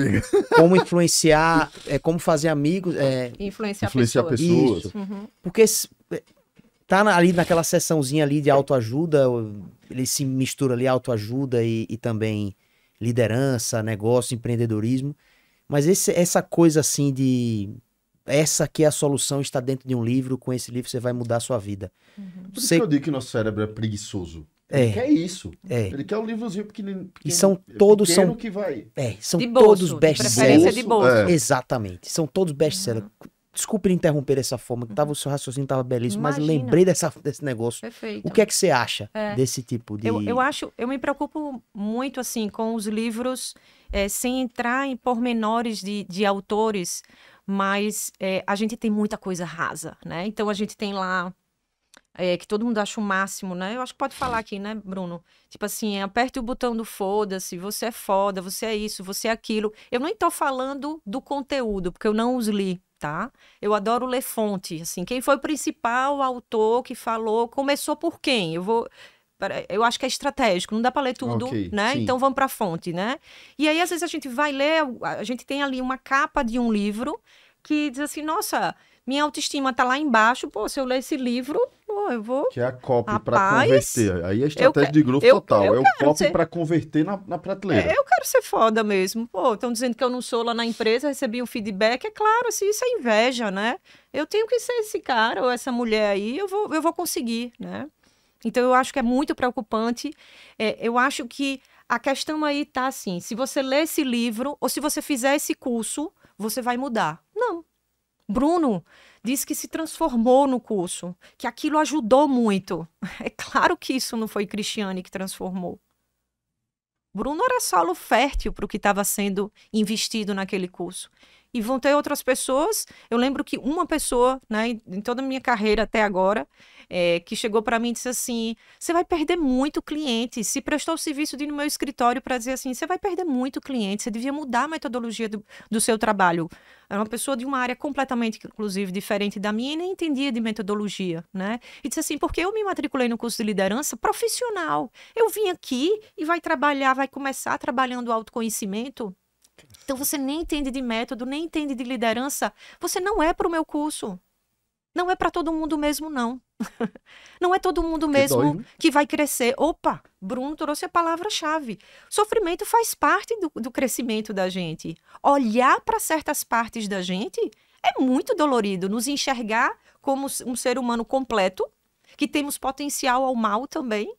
como influenciar, é, como fazer amigos. É, influenciar, influenciar pessoas. pessoas. Uhum. Porque é, tá ali naquela sessãozinha ali de autoajuda, ele se mistura ali autoajuda e, e também liderança, negócio, empreendedorismo. Mas esse, essa coisa assim de essa aqui é a solução, está dentro de um livro, com esse livro você vai mudar a sua vida. Uhum. Por isso você... que eu digo que nosso cérebro é preguiçoso. É. Ele quer isso. É. Ele quer um livrozinho pequenininho. pequenininho e são todos são que vai. É, são bolso, todos best-sellers. De É. Exatamente. São todos best-sellers. Uhum. Desculpe interromper dessa forma, que tava, o seu raciocínio estava belíssimo, Imagina. mas lembrei dessa, desse negócio. Perfeito. O que é que você acha é. desse tipo de. Eu, eu acho, eu me preocupo muito assim com os livros, é, sem entrar em pormenores de, de autores, mas é, a gente tem muita coisa rasa, né? Então a gente tem lá é, que todo mundo acha o máximo, né? Eu acho que pode falar aqui, né, Bruno? Tipo assim, aperte o botão do foda-se, você é foda, você é isso, você é aquilo. Eu nem estou falando do conteúdo, porque eu não os li, tá? Eu adoro ler fonte, assim, quem foi o principal autor que falou, começou por quem? Eu vou eu acho que é estratégico, não dá para ler tudo, okay, né? Sim. Então vamos para a fonte, né? E aí às vezes a gente vai ler, a gente tem ali uma capa de um livro que diz assim, nossa, minha autoestima tá lá embaixo. Pô, se eu ler esse livro, pô, eu vou. Que é a copy para converter. Aí é a estratégia de grupo total. Eu é o copy ser... para converter na, na prateleira. É, eu quero ser foda mesmo. Pô, estão dizendo que eu não sou lá na empresa, recebi um feedback. É claro, se assim, isso é inveja, né? Eu tenho que ser esse cara ou essa mulher aí, eu vou, eu vou conseguir, né? Então eu acho que é muito preocupante. É, eu acho que a questão aí tá assim: se você ler esse livro ou se você fizer esse curso, você vai mudar. Não, Bruno disse que se transformou no curso, que aquilo ajudou muito. É claro que isso não foi Cristiane que transformou. Bruno era solo fértil para o que estava sendo investido naquele curso. E vão ter outras pessoas. Eu lembro que uma pessoa, né, em toda a minha carreira até agora, é, que chegou para mim e disse assim: você vai perder muito cliente. Se prestou o serviço de ir no meu escritório para dizer assim: você vai perder muito cliente, você devia mudar a metodologia do, do seu trabalho. Era uma pessoa de uma área completamente, inclusive, diferente da minha e nem entendia de metodologia, né? E disse assim, porque eu me matriculei no curso de liderança profissional. Eu vim aqui e vai trabalhar, vai começar trabalhando autoconhecimento. Então você nem entende de método, nem entende de liderança. Você não é para o meu curso. Não é para todo mundo mesmo, não. não é todo mundo mesmo que, né? que vai crescer. Opa, Bruno trouxe a palavra-chave. Sofrimento faz parte do, do crescimento da gente. Olhar para certas partes da gente é muito dolorido. Nos enxergar como um ser humano completo, que temos potencial ao mal também,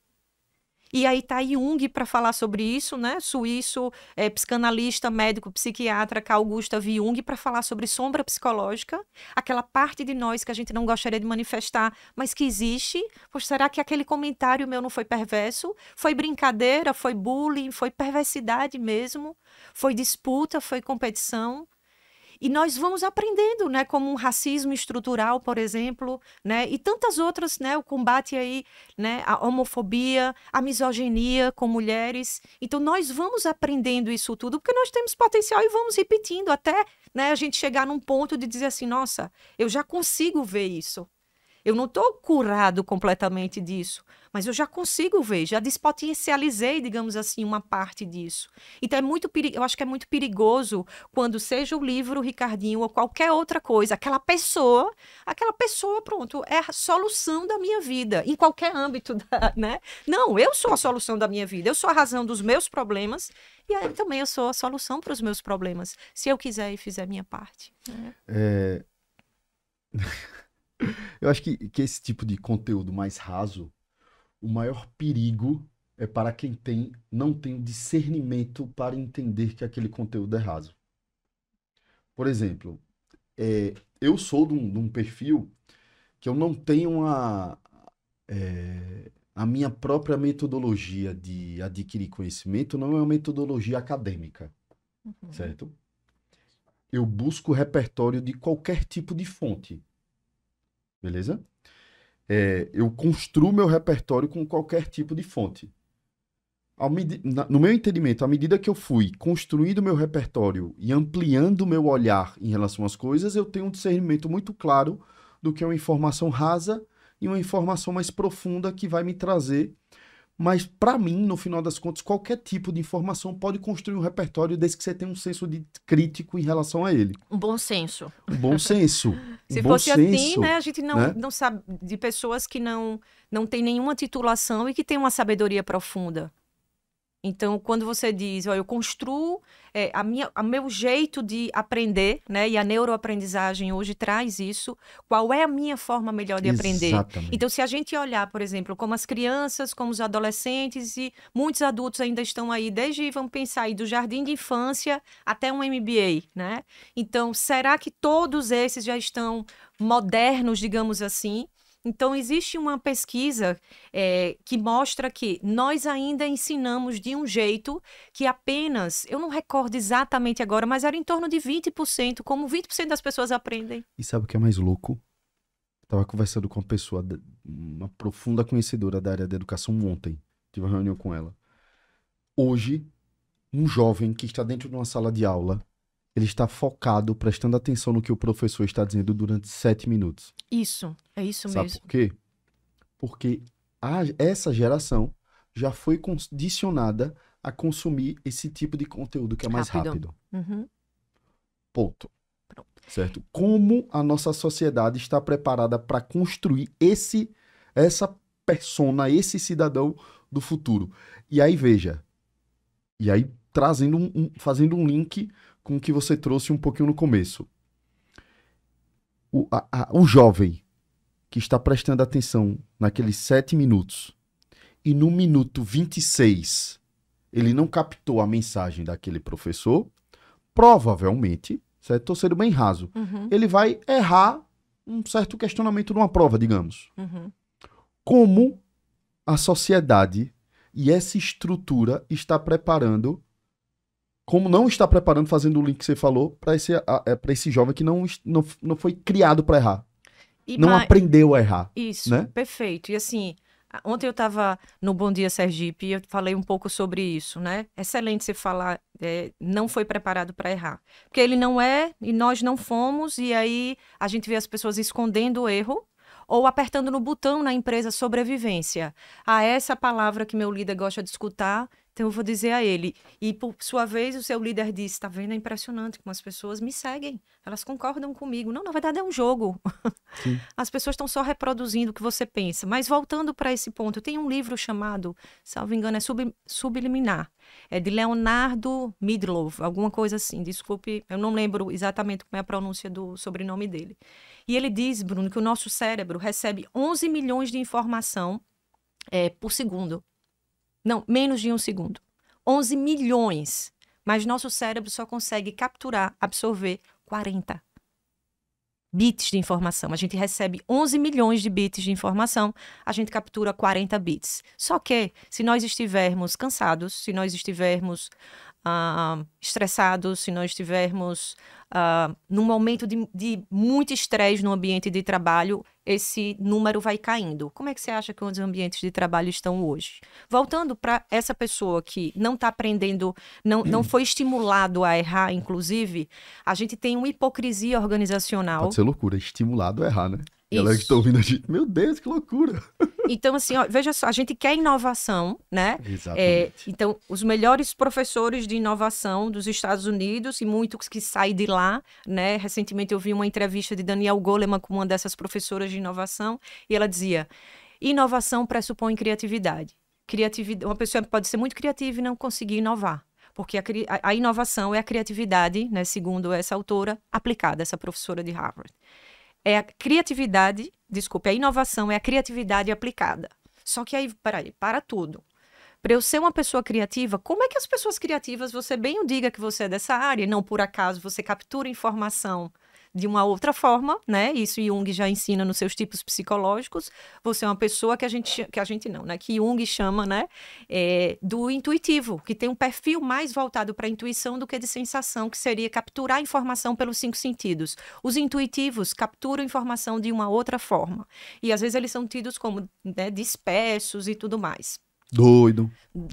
e aí tá Jung para falar sobre isso, né? Suíço, é, psicanalista, médico, psiquiatra, Carl Gustav Jung, para falar sobre sombra psicológica, aquela parte de nós que a gente não gostaria de manifestar, mas que existe. Pois será que aquele comentário meu não foi perverso? Foi brincadeira, foi bullying, foi perversidade mesmo? Foi disputa, foi competição? E nós vamos aprendendo, né, como um racismo estrutural, por exemplo, né, e tantas outras, né, o combate aí, né, a homofobia, a misoginia com mulheres. Então nós vamos aprendendo isso tudo porque nós temos potencial e vamos repetindo até, né, a gente chegar num ponto de dizer assim, nossa, eu já consigo ver isso. Eu não estou curado completamente disso, mas eu já consigo ver, já despotencializei, digamos assim, uma parte disso. Então é muito eu acho que é muito perigoso quando seja o livro, o Ricardinho ou qualquer outra coisa, aquela pessoa, aquela pessoa, pronto, é a solução da minha vida em qualquer âmbito, da, né? Não, eu sou a solução da minha vida, eu sou a razão dos meus problemas e aí também eu sou a solução para os meus problemas, se eu quiser e fizer minha parte. Né? É... eu acho que, que esse tipo de conteúdo mais raso o maior perigo é para quem tem não tem o discernimento para entender que aquele conteúdo é raso. Por exemplo, é, eu sou de um, de um, perfil que eu não tenho a, é, a minha própria metodologia de adquirir conhecimento, não é uma metodologia acadêmica, uhum. certo? Eu busco repertório de qualquer tipo de fonte, beleza? é, eu construo meu repertório com qualquer tipo de fonte. Na, no meu entendimento, à medida que eu fui construindo meu repertório e ampliando meu olhar em relação às coisas, eu tenho um discernimento muito claro do que é uma informação rasa e uma informação mais profunda que vai me trazer mas, para mim, no final das contas, qualquer tipo de informação pode construir um repertório desde que você tenha um senso de crítico em relação a ele. Um bom senso. Um bom senso. Um Se bom fosse assim, senso, assim, né? A gente não, né? não sabe de pessoas que não, não têm nenhuma titulação e que têm uma sabedoria profunda. Então, quando você diz, ó, eu construo é, a minha, a meu jeito de aprender, né? E a neuroaprendizagem hoje traz isso. Qual é a minha forma melhor de Exatamente. aprender? Então, se a gente olhar, por exemplo, como as crianças, como os adolescentes e muitos adultos ainda estão aí, desde vamos pensar aí do jardim de infância até um MBA, né? Então, será que todos esses já estão modernos, digamos assim? Então, existe uma pesquisa é, que mostra que nós ainda ensinamos de um jeito que apenas, eu não recordo exatamente agora, mas era em torno de 20%, como 20% das pessoas aprendem. E sabe o que é mais louco? Estava conversando com uma pessoa, uma profunda conhecedora da área da educação ontem. Tive uma reunião com ela. Hoje, um jovem que está dentro de uma sala de aula ele está focado, prestando atenção no que o professor está dizendo durante sete minutos. Isso, é isso Sabe mesmo. Sabe por quê? Porque a, essa geração já foi condicionada a consumir esse tipo de conteúdo que é mais rápido. rápido. Uhum. Ponto. Pronto. Certo? Como a nossa sociedade está preparada para construir esse essa persona, esse cidadão do futuro? E aí veja, e aí trazendo um, um fazendo um link com o que você trouxe um pouquinho no começo. O, a, a, o jovem que está prestando atenção naqueles sete minutos e no minuto 26 ele não captou a mensagem daquele professor, provavelmente, Estou sendo bem raso. Uhum. Ele vai errar um certo questionamento numa prova, digamos. Uhum. Como a sociedade e essa estrutura está preparando como não está preparando, fazendo o link que você falou, para esse, é, esse jovem que não, não, não foi criado para errar. E não aprendeu a errar. Isso, né? perfeito. E assim, ontem eu estava no Bom Dia Sergipe e eu falei um pouco sobre isso, né? Excelente você falar, é, não foi preparado para errar. Porque ele não é e nós não fomos, e aí a gente vê as pessoas escondendo o erro ou apertando no botão na empresa sobrevivência. Ah, essa palavra que meu líder gosta de escutar então eu vou dizer a ele. E por sua vez, o seu líder disse está vendo? É impressionante como as pessoas me seguem. Elas concordam comigo. Não, na verdade é um jogo. Sim. As pessoas estão só reproduzindo o que você pensa. Mas voltando para esse ponto, eu tenho um livro chamado, salvo engano, é Sub Subliminar. É de Leonardo Midlow alguma coisa assim. Desculpe, eu não lembro exatamente como é a pronúncia do sobrenome dele. E ele diz, Bruno, que o nosso cérebro recebe 11 milhões de informação é, por segundo. Não, menos de um segundo. 11 milhões. Mas nosso cérebro só consegue capturar, absorver 40 bits de informação. A gente recebe 11 milhões de bits de informação, a gente captura 40 bits. Só que, se nós estivermos cansados, se nós estivermos uh, estressados, se nós estivermos uh, ah, num momento de, de muito estresse no ambiente de trabalho, esse número vai caindo. Como é que você acha que os ambientes de trabalho estão hoje? Voltando para essa pessoa que não está aprendendo, não, não foi estimulado a errar, inclusive, a gente tem uma hipocrisia organizacional. Pode ser loucura, estimulado a errar, né? É tá Isso. Galera que está ouvindo a gente, meu Deus, que loucura! Então, assim, ó, veja só, a gente quer inovação, né? É, Exatamente. É, então, os melhores professores de inovação dos Estados Unidos e muitos que saem de lá, né? Recentemente eu vi uma entrevista de Daniel Goleman com uma dessas professoras de inovação e ela dizia: inovação pressupõe criatividade. criatividade uma pessoa pode ser muito criativa e não conseguir inovar porque a, a, inovação é a criatividade, né, segundo essa autora, aplicada, essa professora de Harvard é a criatividade, desculpe, a inovação é a criatividade aplicada. Só que aí, peraí, para tudo. Para eu ser uma pessoa criativa, como é que as pessoas criativas, você bem o diga que você é dessa área, e não por acaso você captura informação de uma outra forma, né? Isso Jung já ensina nos seus tipos psicológicos. Você é uma pessoa que a gente, que a gente não, né? Que Jung chama, né? É, do intuitivo, que tem um perfil mais voltado para a intuição do que de sensação, que seria capturar informação pelos cinco sentidos. Os intuitivos capturam informação de uma outra forma. E às vezes eles são tidos como né, dispersos e tudo mais. Doido.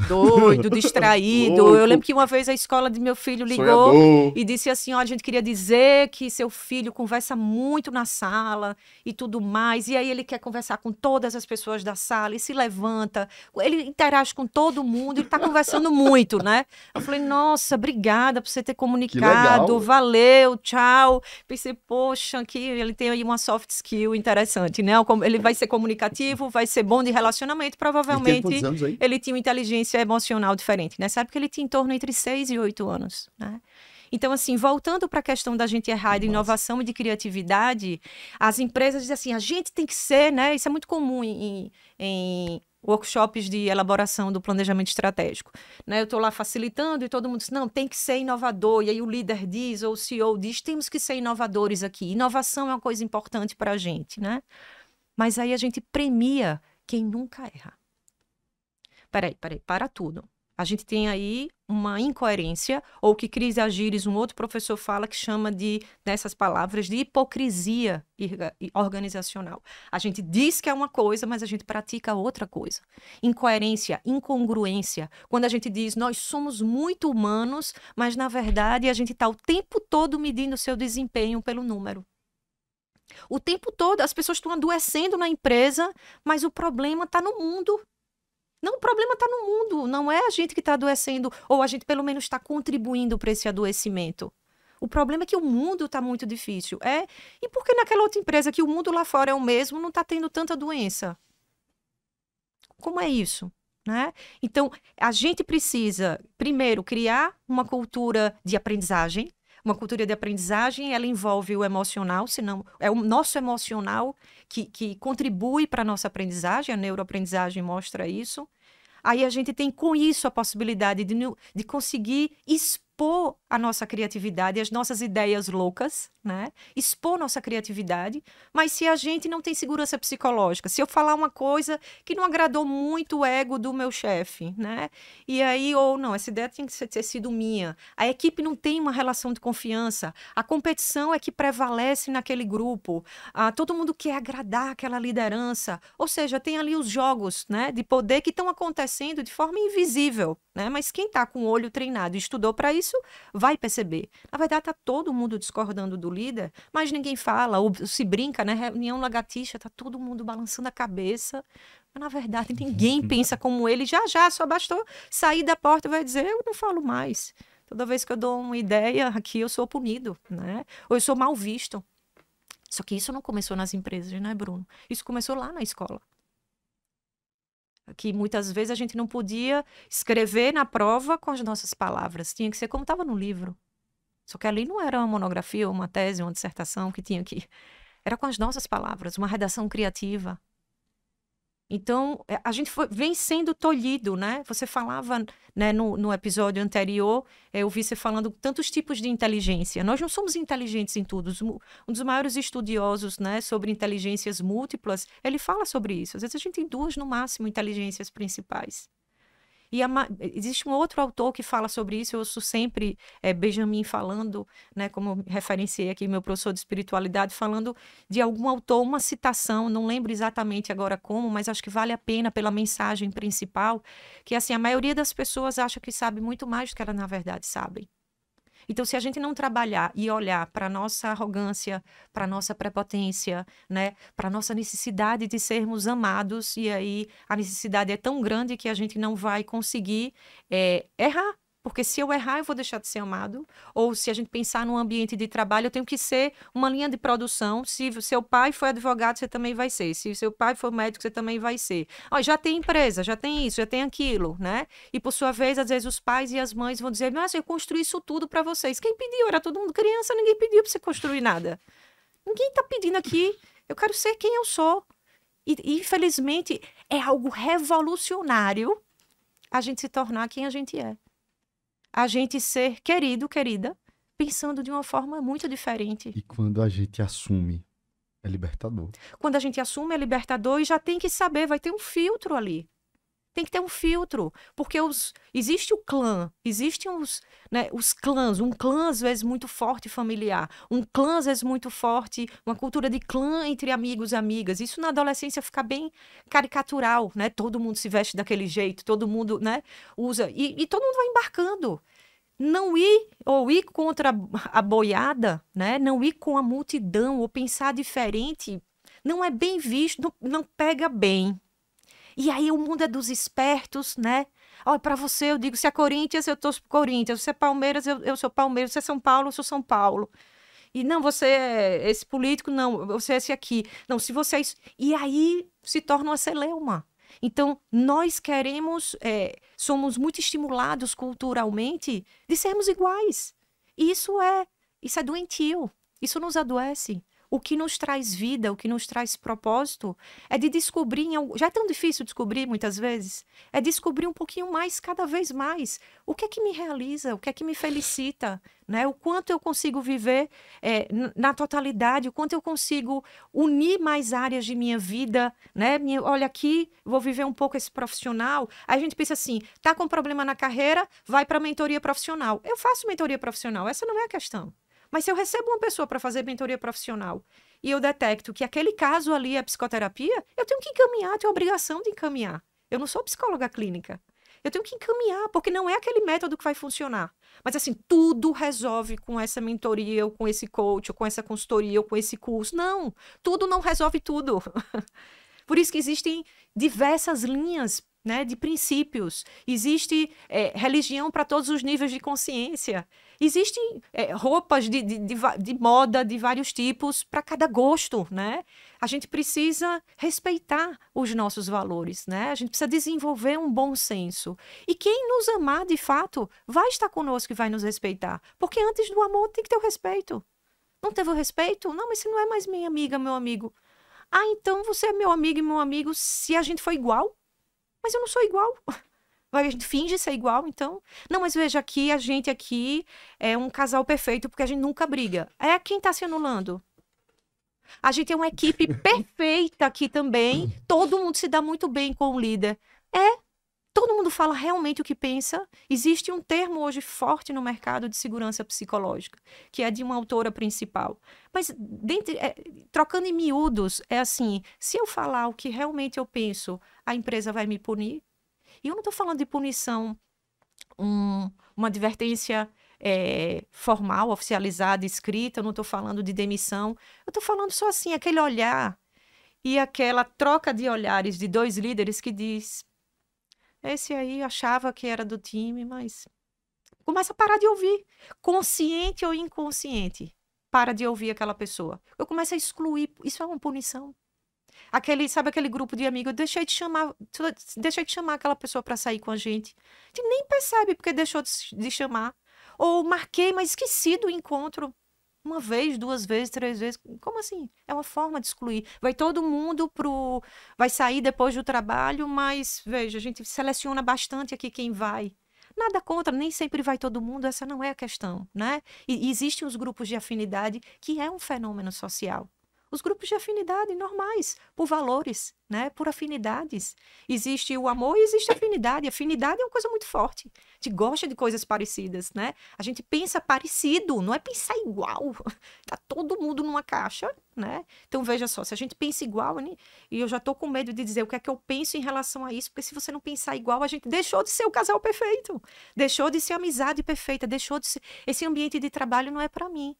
Doido, distraído. eu lembro que uma vez a escola de meu filho ligou Sonhador. e disse assim: olha a gente queria dizer que seu filho conversa muito na sala e tudo mais. E aí ele quer conversar com todas as pessoas da sala e se levanta. Ele interage com todo mundo, ele tá conversando muito, né? Eu falei, nossa, obrigada por você ter comunicado. Valeu, tchau. Pensei, poxa, que ele tem aí uma soft skill interessante, né? Ele vai ser comunicativo, vai ser bom de relacionamento, provavelmente aí. Ele tinha uma inteligência emocional diferente. Nessa época ele tinha em torno entre 6 e 8 anos, né? Então, assim, voltando para a questão da gente errar de inovação e de criatividade, as empresas dizem assim, a gente tem que ser, né? Isso é muito comum em, em workshops de elaboração do planejamento estratégico. Né? Eu estou lá facilitando e todo mundo diz, não, tem que ser inovador. E aí o líder diz, ou o CEO diz, temos que ser inovadores aqui. Inovação é uma coisa importante para a gente, né? Mas aí a gente premia quem nunca erra peraí, peraí, para tudo. A gente tem aí uma incoerência, ou que Cris Agires, um outro professor, fala que chama de, nessas palavras, de hipocrisia organizacional. A gente diz que é uma coisa, mas a gente pratica outra coisa. Incoerência, incongruência. Quando a gente diz nós somos muito humanos, mas na verdade a gente está o tempo todo medindo seu desempenho pelo número. O tempo todo as pessoas estão adoecendo na empresa, mas o problema está no mundo não, o problema está no mundo, não é a gente que está adoecendo, ou a gente pelo menos está contribuindo para esse adoecimento. O problema é que o mundo está muito difícil. É, e por que naquela outra empresa que o mundo lá fora é o mesmo, não está tendo tanta doença? Como é isso? Né? Então, a gente precisa, primeiro, criar uma cultura de aprendizagem, uma cultura de aprendizagem, ela envolve o emocional, senão é o nosso emocional que, que contribui para a nossa aprendizagem, a neuroaprendizagem mostra isso. Aí a gente tem com isso a possibilidade de, de conseguir expor expor a nossa criatividade, as nossas ideias loucas, né? Expor nossa criatividade, mas se a gente não tem segurança psicológica, se eu falar uma coisa que não agradou muito o ego do meu chefe, né? E aí, ou não, essa ideia tem que ter sido minha. A equipe não tem uma relação de confiança. A competição é que prevalece naquele grupo. Ah, todo mundo quer agradar aquela liderança. Ou seja, tem ali os jogos, né, de poder que estão acontecendo de forma invisível né? Mas quem está com o olho treinado e estudou para isso, vai perceber. Na verdade, está todo mundo discordando do líder, mas ninguém fala, ou se brinca, né? Reunião lagartixa, está todo mundo balançando a cabeça. Mas, na verdade, uhum. ninguém pensa como ele. Já, já, só bastou sair da porta e vai dizer, eu não falo mais. Toda vez que eu dou uma ideia aqui, eu sou punido, né? Ou eu sou mal visto. Só que isso não começou nas empresas, né, Bruno? Isso começou lá na escola que muitas vezes a gente não podia escrever na prova com as nossas palavras, tinha que ser como estava no livro. Só que ali não era uma monografia, uma tese, uma dissertação que tinha que. Era com as nossas palavras, uma redação criativa. Então, é, a gente foi, vem sendo tolhido, né? Você falava né, no, no, episódio anterior, é, eu vi você falando tantos tipos de inteligência. Nós não somos inteligentes em tudo. Um dos maiores estudiosos né, sobre inteligências múltiplas, ele fala sobre isso. Às vezes a gente tem duas, no máximo, inteligências principais. E a, existe um outro autor que fala sobre isso, eu ouço sempre é, Benjamin falando, né, como referenciei aqui meu professor de espiritualidade, falando de algum autor, uma citação, não lembro exatamente agora como, mas acho que vale a pena pela mensagem principal, que é assim, a maioria das pessoas acha que sabe muito mais do que elas na verdade sabem. Então, se a gente não trabalhar e olhar para nossa arrogância, para nossa prepotência, né, para nossa necessidade de sermos amados, e aí a necessidade é tão grande que a gente não vai conseguir é, errar porque se eu errar, eu vou deixar de ser amado. Ou se a gente pensar num ambiente de trabalho, eu tenho que ser uma linha de produção. Se seu pai foi advogado, você também vai ser. Se seu pai foi médico, você também vai ser. Ó, já tem empresa, já tem isso, já tem aquilo, né? E por sua vez, às vezes os pais e as mães vão dizer: Mas eu construí isso tudo para vocês. Quem pediu? Era todo mundo criança, ninguém pediu para você construir nada. Ninguém está pedindo aqui. Eu quero ser quem eu sou. E, infelizmente, é algo revolucionário a gente se tornar quem a gente é a gente ser querido, querida, pensando de uma forma muito diferente. E quando a gente assume, é libertador. Quando a gente assume, é libertador e já tem que saber, vai ter um filtro ali tem que ter um filtro, porque os, existe o clã, existem os, né, os clãs, um clã às vezes muito forte familiar, um clã às vezes muito forte, uma cultura de clã entre amigos e amigas. Isso na adolescência fica bem caricatural, né? Todo mundo se veste daquele jeito, todo mundo, né, usa e, e todo mundo vai embarcando. Não ir ou ir contra a boiada, né? Não ir com a multidão ou pensar diferente não é bem visto, não, não pega bem, e aí o mundo é dos espertos, né? Olha, para você eu digo, se é Corinthians, eu torço Corinthians. Se é Palmeiras, eu, eu sou Palmeiras. Se é São Paulo, eu sou São Paulo. E não, você é esse político, não, você é esse aqui. Não, se você é isso. E aí se torna uma celeuma. Então, nós queremos, é, somos muito estimulados culturalmente de sermos iguais. Isso é, isso é doentio. Isso nos adoece. O que nos traz vida, o que nos traz propósito, é de descobrir. Já é tão difícil descobrir muitas vezes. É descobrir um pouquinho mais, cada vez mais. O que é que me realiza, o que é que me felicita, né? O quanto eu consigo viver é, na totalidade, o quanto eu consigo unir mais áreas de minha vida, né? Minha, olha aqui, vou viver um pouco esse profissional. Aí a gente pensa assim, tá com problema na carreira, vai para mentoria profissional. Eu faço mentoria profissional, essa não é a questão. Mas se eu recebo uma pessoa para fazer mentoria profissional e eu detecto que aquele caso ali é psicoterapia, eu tenho que encaminhar, tenho a obrigação de encaminhar. Eu não sou psicóloga clínica. Eu tenho que encaminhar, porque não é aquele método que vai funcionar. Mas assim, tudo resolve com essa mentoria, ou com esse coach, ou com essa consultoria, ou com esse curso. Não, tudo não resolve tudo. Por isso que existem diversas linhas né, de princípios. Existe é, religião para todos os níveis de consciência. Existem é, roupas de, de, de, de, moda de vários tipos para cada gosto, né? A gente precisa respeitar os nossos valores, né? A gente precisa desenvolver um bom senso. E quem nos amar de fato vai estar conosco e vai nos respeitar. Porque antes do amor tem que ter o respeito. Não teve o respeito? Não, mas você não é mais minha amiga, meu amigo. Ah, então você é meu amigo e meu amigo se a gente for igual? Mas eu não sou igual. A gente finge ser igual, então. Não, mas veja aqui, a gente aqui é um casal perfeito porque a gente nunca briga. É quem está se anulando. A gente é uma equipe perfeita aqui também. Todo mundo se dá muito bem com o líder. É, todo mundo fala realmente o que pensa. Existe um termo hoje forte no mercado de segurança psicológica, que é de uma autora principal. Mas dentro, é, trocando em miúdos, é assim: se eu falar o que realmente eu penso, a empresa vai me punir. E eu não estou falando de punição, um, uma advertência é, formal, oficializada, escrita, eu não estou falando de demissão. Eu estou falando só assim, aquele olhar e aquela troca de olhares de dois líderes que diz esse aí achava que era do time, mas começa a parar de ouvir, consciente ou inconsciente. Para de ouvir aquela pessoa. Eu começo a excluir, isso é uma punição. Aquele, sabe aquele grupo de amigos, eu deixei de chamar, deixei de chamar aquela pessoa para sair com a gente. A gente nem percebe porque deixou de, de chamar. Ou marquei, mas esqueci do encontro. Uma vez, duas vezes, três vezes. Como assim? É uma forma de excluir. Vai todo mundo pro. Vai sair depois do trabalho, mas veja, a gente seleciona bastante aqui quem vai. Nada contra, nem sempre vai todo mundo, essa não é a questão, né? E, existem os grupos de afinidade, que é um fenômeno social. Os grupos de afinidade normais, por valores, né? por afinidades. Existe o amor e existe a afinidade. Afinidade é uma coisa muito forte. A gente gosta de coisas parecidas, né? A gente pensa parecido, não é pensar igual. Tá todo mundo numa caixa, né? Então veja só, se a gente pensa igual, né? e eu já tô com medo de dizer o que é que eu penso em relação a isso, porque se você não pensar igual, a gente deixou de ser o casal perfeito, deixou de ser a amizade perfeita, deixou de ser esse ambiente de trabalho não é para mim.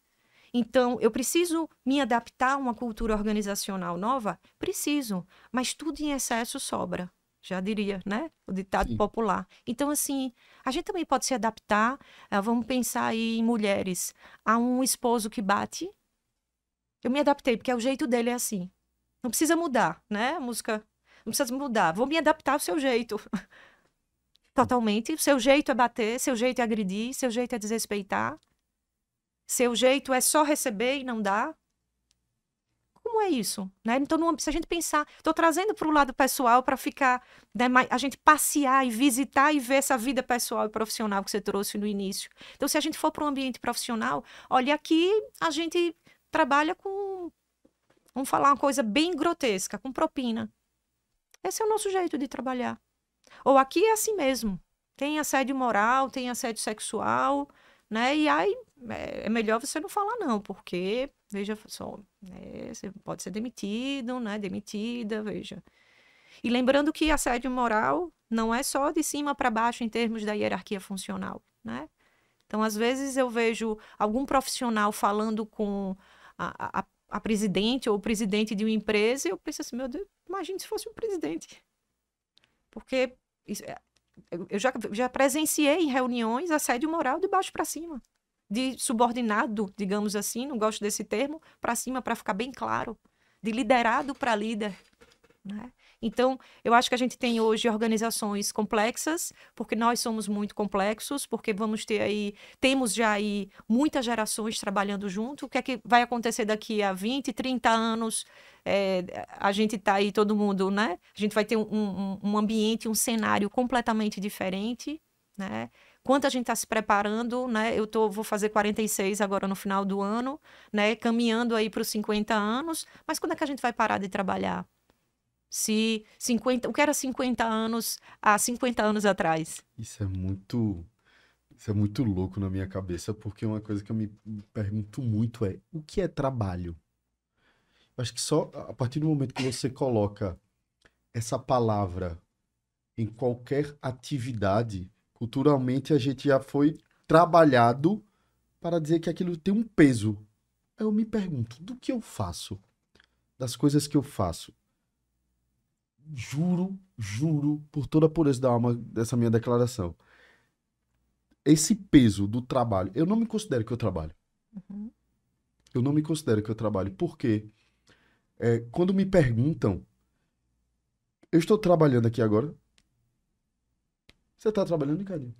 Então, eu preciso me adaptar a uma cultura organizacional nova? Preciso, mas tudo em excesso sobra. Já diria, né? O ditado Sim. popular. Então, assim, a gente também pode se adaptar. Eh, vamos pensar aí em mulheres. Há um esposo que bate. Eu me adaptei, porque o jeito dele é assim. Não precisa mudar, né? A música. Não precisa mudar. Vou me adaptar ao seu jeito. Totalmente. Seu jeito é bater, seu jeito é agredir, seu jeito é desrespeitar. Seu jeito é só receber e não dar? Como é isso? Né? Então, não, se a gente pensar, estou trazendo para o lado pessoal para ficar, né, a gente passear e visitar e ver essa vida pessoal e profissional que você trouxe no início. Então, se a gente for para um ambiente profissional, olha aqui, a gente trabalha com, vamos falar uma coisa bem grotesca, com propina. Esse é o nosso jeito de trabalhar. Ou aqui é assim mesmo. Tem assédio moral, tem assédio sexual, né? E aí é, é melhor você não falar não, porque, veja só, né, você pode ser demitido, né, demitida, veja. E lembrando que assédio moral não é só de cima para baixo em termos da hierarquia funcional, né? Então, às vezes eu vejo algum profissional falando com a, a, a presidente ou o presidente de uma empresa e eu penso assim, meu Deus, imagine se fosse um presidente. Porque isso, é, eu já, já presenciei em reuniões assédio moral de baixo para cima de subordinado, digamos assim, não gosto desse termo, para cima, para ficar bem claro, de liderado para líder. Né? Então, eu acho que a gente tem hoje organizações complexas, porque nós somos muito complexos, porque vamos ter aí, temos já aí muitas gerações trabalhando junto. O que é que vai acontecer daqui a 20, 30 anos? É, a gente está aí, todo mundo, né? A gente vai ter um, um, um ambiente, um cenário completamente diferente, né? quanto a gente está se preparando, né? Eu tô, vou fazer 46 agora no final do ano, né? Caminhando aí para os 50 anos, mas quando é que a gente vai parar de trabalhar? Se 50, o que era 50 anos há 50 anos atrás? Isso é muito isso é muito louco na minha cabeça, porque uma coisa que eu me pergunto muito é: o que é trabalho? Eu acho que só a partir do momento que você coloca essa palavra em qualquer atividade, Culturalmente a gente já foi trabalhado para dizer que aquilo tem um peso. Eu me pergunto, do que eu faço? Das coisas que eu faço. Juro, juro, por toda a pureza da alma dessa minha declaração. Esse peso do trabalho, eu não me considero que eu trabalho. Uhum. Eu não me considero que eu trabalho. Por quê? É, quando me perguntam, eu estou trabalhando aqui agora? Você tá trabalhando, Ricardinho?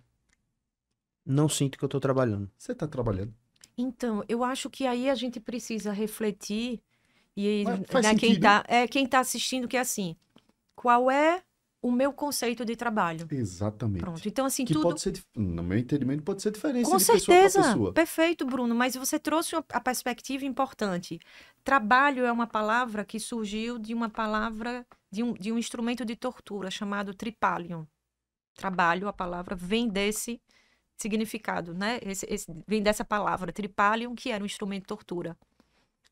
Não sinto que eu tô trabalhando. Você tá trabalhando. Então, eu acho que aí a gente precisa refletir e né, quem tá, é quem tá assistindo que é assim, qual é o meu conceito de trabalho. Exatamente. Pronto. Então, assim, que tudo. Pode ser, no meu entendimento, pode ser diferente. Com certeza. Pessoa pessoa. Perfeito, Bruno. Mas você trouxe a perspectiva importante. Trabalho é uma palavra que surgiu de uma palavra, de um, de um instrumento de tortura chamado tripalion trabalho, a palavra vem desse significado, né? Esse, esse, vem dessa palavra, tripalium, que era um instrumento de tortura.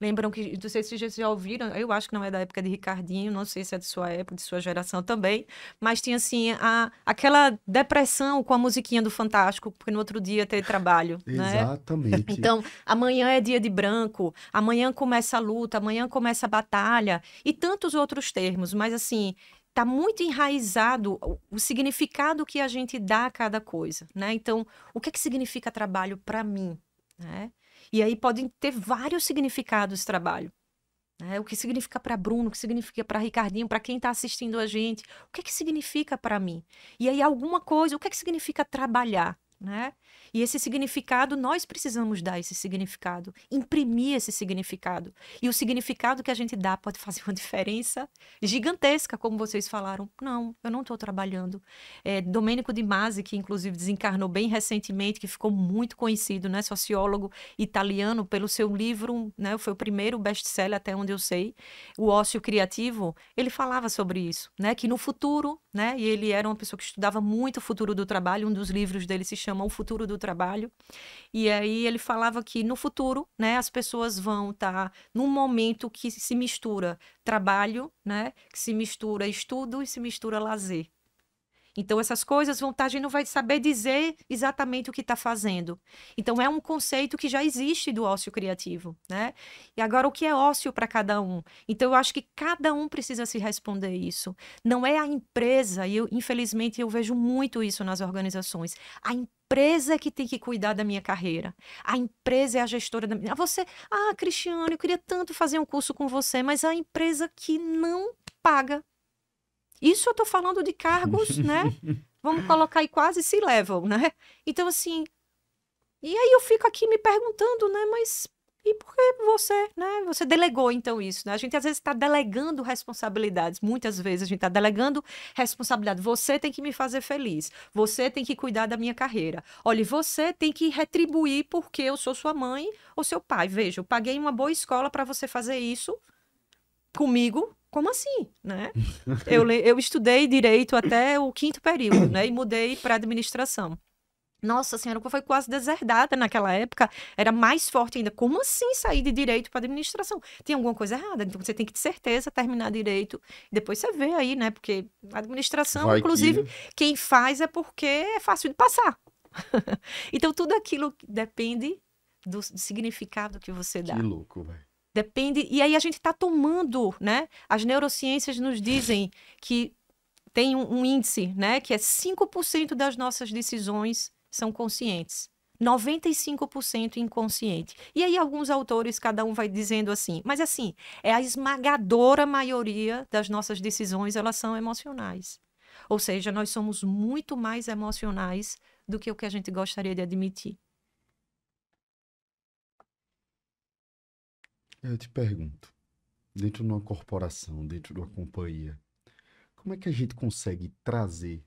Lembram que, não sei se vocês já ouviram, eu acho que não é da época de Ricardinho, não sei se é de sua época, de sua geração também, mas tinha assim a, aquela depressão com a musiquinha do Fantástico, porque no outro dia teve trabalho. né? Exatamente. Então, amanhã é dia de branco, amanhã começa a luta, amanhã começa a batalha, e tantos outros termos, mas assim, está muito enraizado o significado que a gente dá a cada coisa, né? Então, o que é que significa trabalho para mim, né? E aí podem ter vários significados trabalho, né? O que significa para Bruno, o que significa para Ricardinho, para quem está assistindo a gente, o que é que significa para mim? E aí alguma coisa, o que é que significa trabalhar? né? E esse significado, nós precisamos dar esse significado, imprimir esse significado. E o significado que a gente dá pode fazer uma diferença gigantesca, como vocês falaram. Não, eu não estou trabalhando. É, Domênico de Masi, que inclusive desencarnou bem recentemente, que ficou muito conhecido, né? Sociólogo italiano, pelo seu livro, né? Foi o primeiro best-seller, até onde eu sei, O Ócio Criativo. Ele falava sobre isso, né? Que no futuro, né? E ele era uma pessoa que estudava muito o futuro do trabalho. Um dos livros dele se chama chama O Futuro do Trabalho. E aí ele falava que no futuro, né, as pessoas vão estar tá num momento que se mistura trabalho, né, que se mistura estudo e se mistura lazer. Então, essas coisas, vontade tá, não vai saber dizer exatamente o que está fazendo. Então, é um conceito que já existe do ócio criativo, né? E agora, o que é ócio para cada um? Então, eu acho que cada um precisa se responder isso. Não é a empresa, e eu, infelizmente, eu vejo muito isso nas organizações. A empresa empresa é que tem que cuidar da minha carreira. A empresa é a gestora da minha. Ah, você, ah, Cristiano, eu queria tanto fazer um curso com você, mas é a empresa que não paga. Isso eu estou falando de cargos, né? Vamos colocar aí quase se levam, né? Então, assim. E aí eu fico aqui me perguntando, né? Mas e porque você, né, você delegou então isso, né? A gente às vezes está delegando responsabilidades, muitas vezes a gente está delegando responsabilidade. Você tem que me fazer feliz, você tem que cuidar da minha carreira. Olha, você tem que retribuir porque eu sou sua mãe ou seu pai. Veja, eu paguei uma boa escola para você fazer isso comigo. Como assim, né? eu, eu estudei direito até o quinto período, né? E mudei para administração. Nossa Senhora, foi quase deserdada naquela época, era mais forte ainda. Como assim sair de direito para administração? Tem alguma coisa errada, então você tem que de certeza terminar direito. Depois você vê aí, né? Porque administração, Vai inclusive, que... Né? quem faz é porque é fácil de passar. então tudo aquilo depende do, significado que você dá. Que louco, velho. Depende. E aí a gente está tomando, né? As neurociências nos dizem que tem um, um, índice, né, que é 5% das nossas decisões são conscientes. 95% inconsciente. E aí alguns autores, cada um vai dizendo assim, mas assim, é a esmagadora maioria das nossas decisões, elas são emocionais. Ou seja, nós somos muito mais emocionais do que o que a gente gostaria de admitir. Eu te pergunto, dentro de uma corporação, dentro de uma companhia, como é que a gente consegue trazer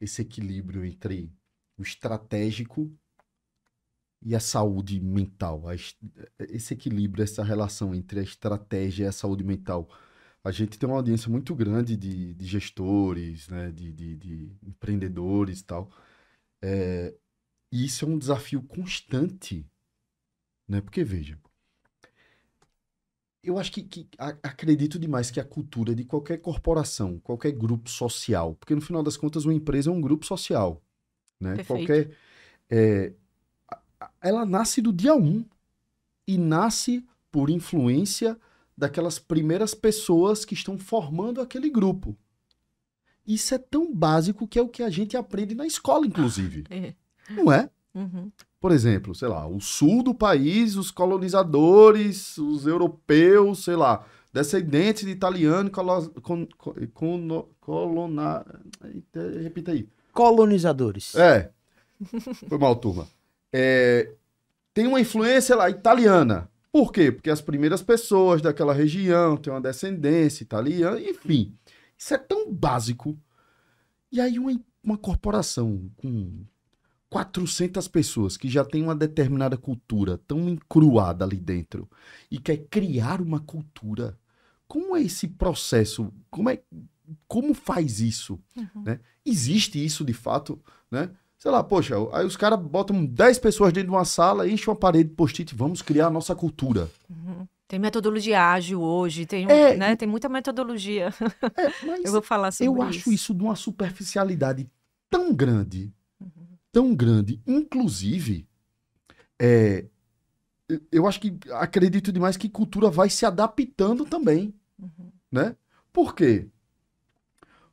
esse equilíbrio entre o estratégico e a saúde mental. Esse equilíbrio, essa relação entre a estratégia e a saúde mental. A gente tem uma audiência muito grande de, de gestores, né, de, de, de empreendedores e tal. É, e isso é um desafio constante. Né? Porque, veja, eu acho que, que a, acredito demais que a cultura de qualquer corporação, qualquer grupo social, porque no final das contas uma empresa é um grupo social, né? Perfeito. Qualquer. É, ela nasce do dia 1 um, e nasce por influência daquelas primeiras pessoas que estão formando aquele grupo. Isso é tão básico que é o que a gente aprende na escola, inclusive. É. Não é? Uhum. Por exemplo, sei lá, o sul do país, os colonizadores, os europeus, sei lá, descendentes de italiano, colo, con, con, repita aí, colonizadores. É. Foi mal, turma. É, tem uma influência lá italiana. Por quê? Porque as primeiras pessoas daquela região têm uma descendência italiana, enfim. Isso é tão básico. E aí uma, uma corporação com 400 pessoas que já tem uma determinada cultura tão encruada ali dentro e quer criar uma cultura. Como é esse processo? Como é como faz isso? Uhum. Né? Existe isso de fato, né? Sei lá, poxa, aí os caras botam 10 pessoas dentro de uma sala, enchem uma parede de post-it, vamos criar a nossa cultura. Uhum. Tem metodologia ágil hoje, tem, é, né, tem muita metodologia. É, eu vou falar sobre Eu acho isso. de uma superficialidade tão grande, uhum. tão grande. Inclusive, é, eu acho que acredito demais que cultura vai se adaptando também. Uhum. Né? Por quê?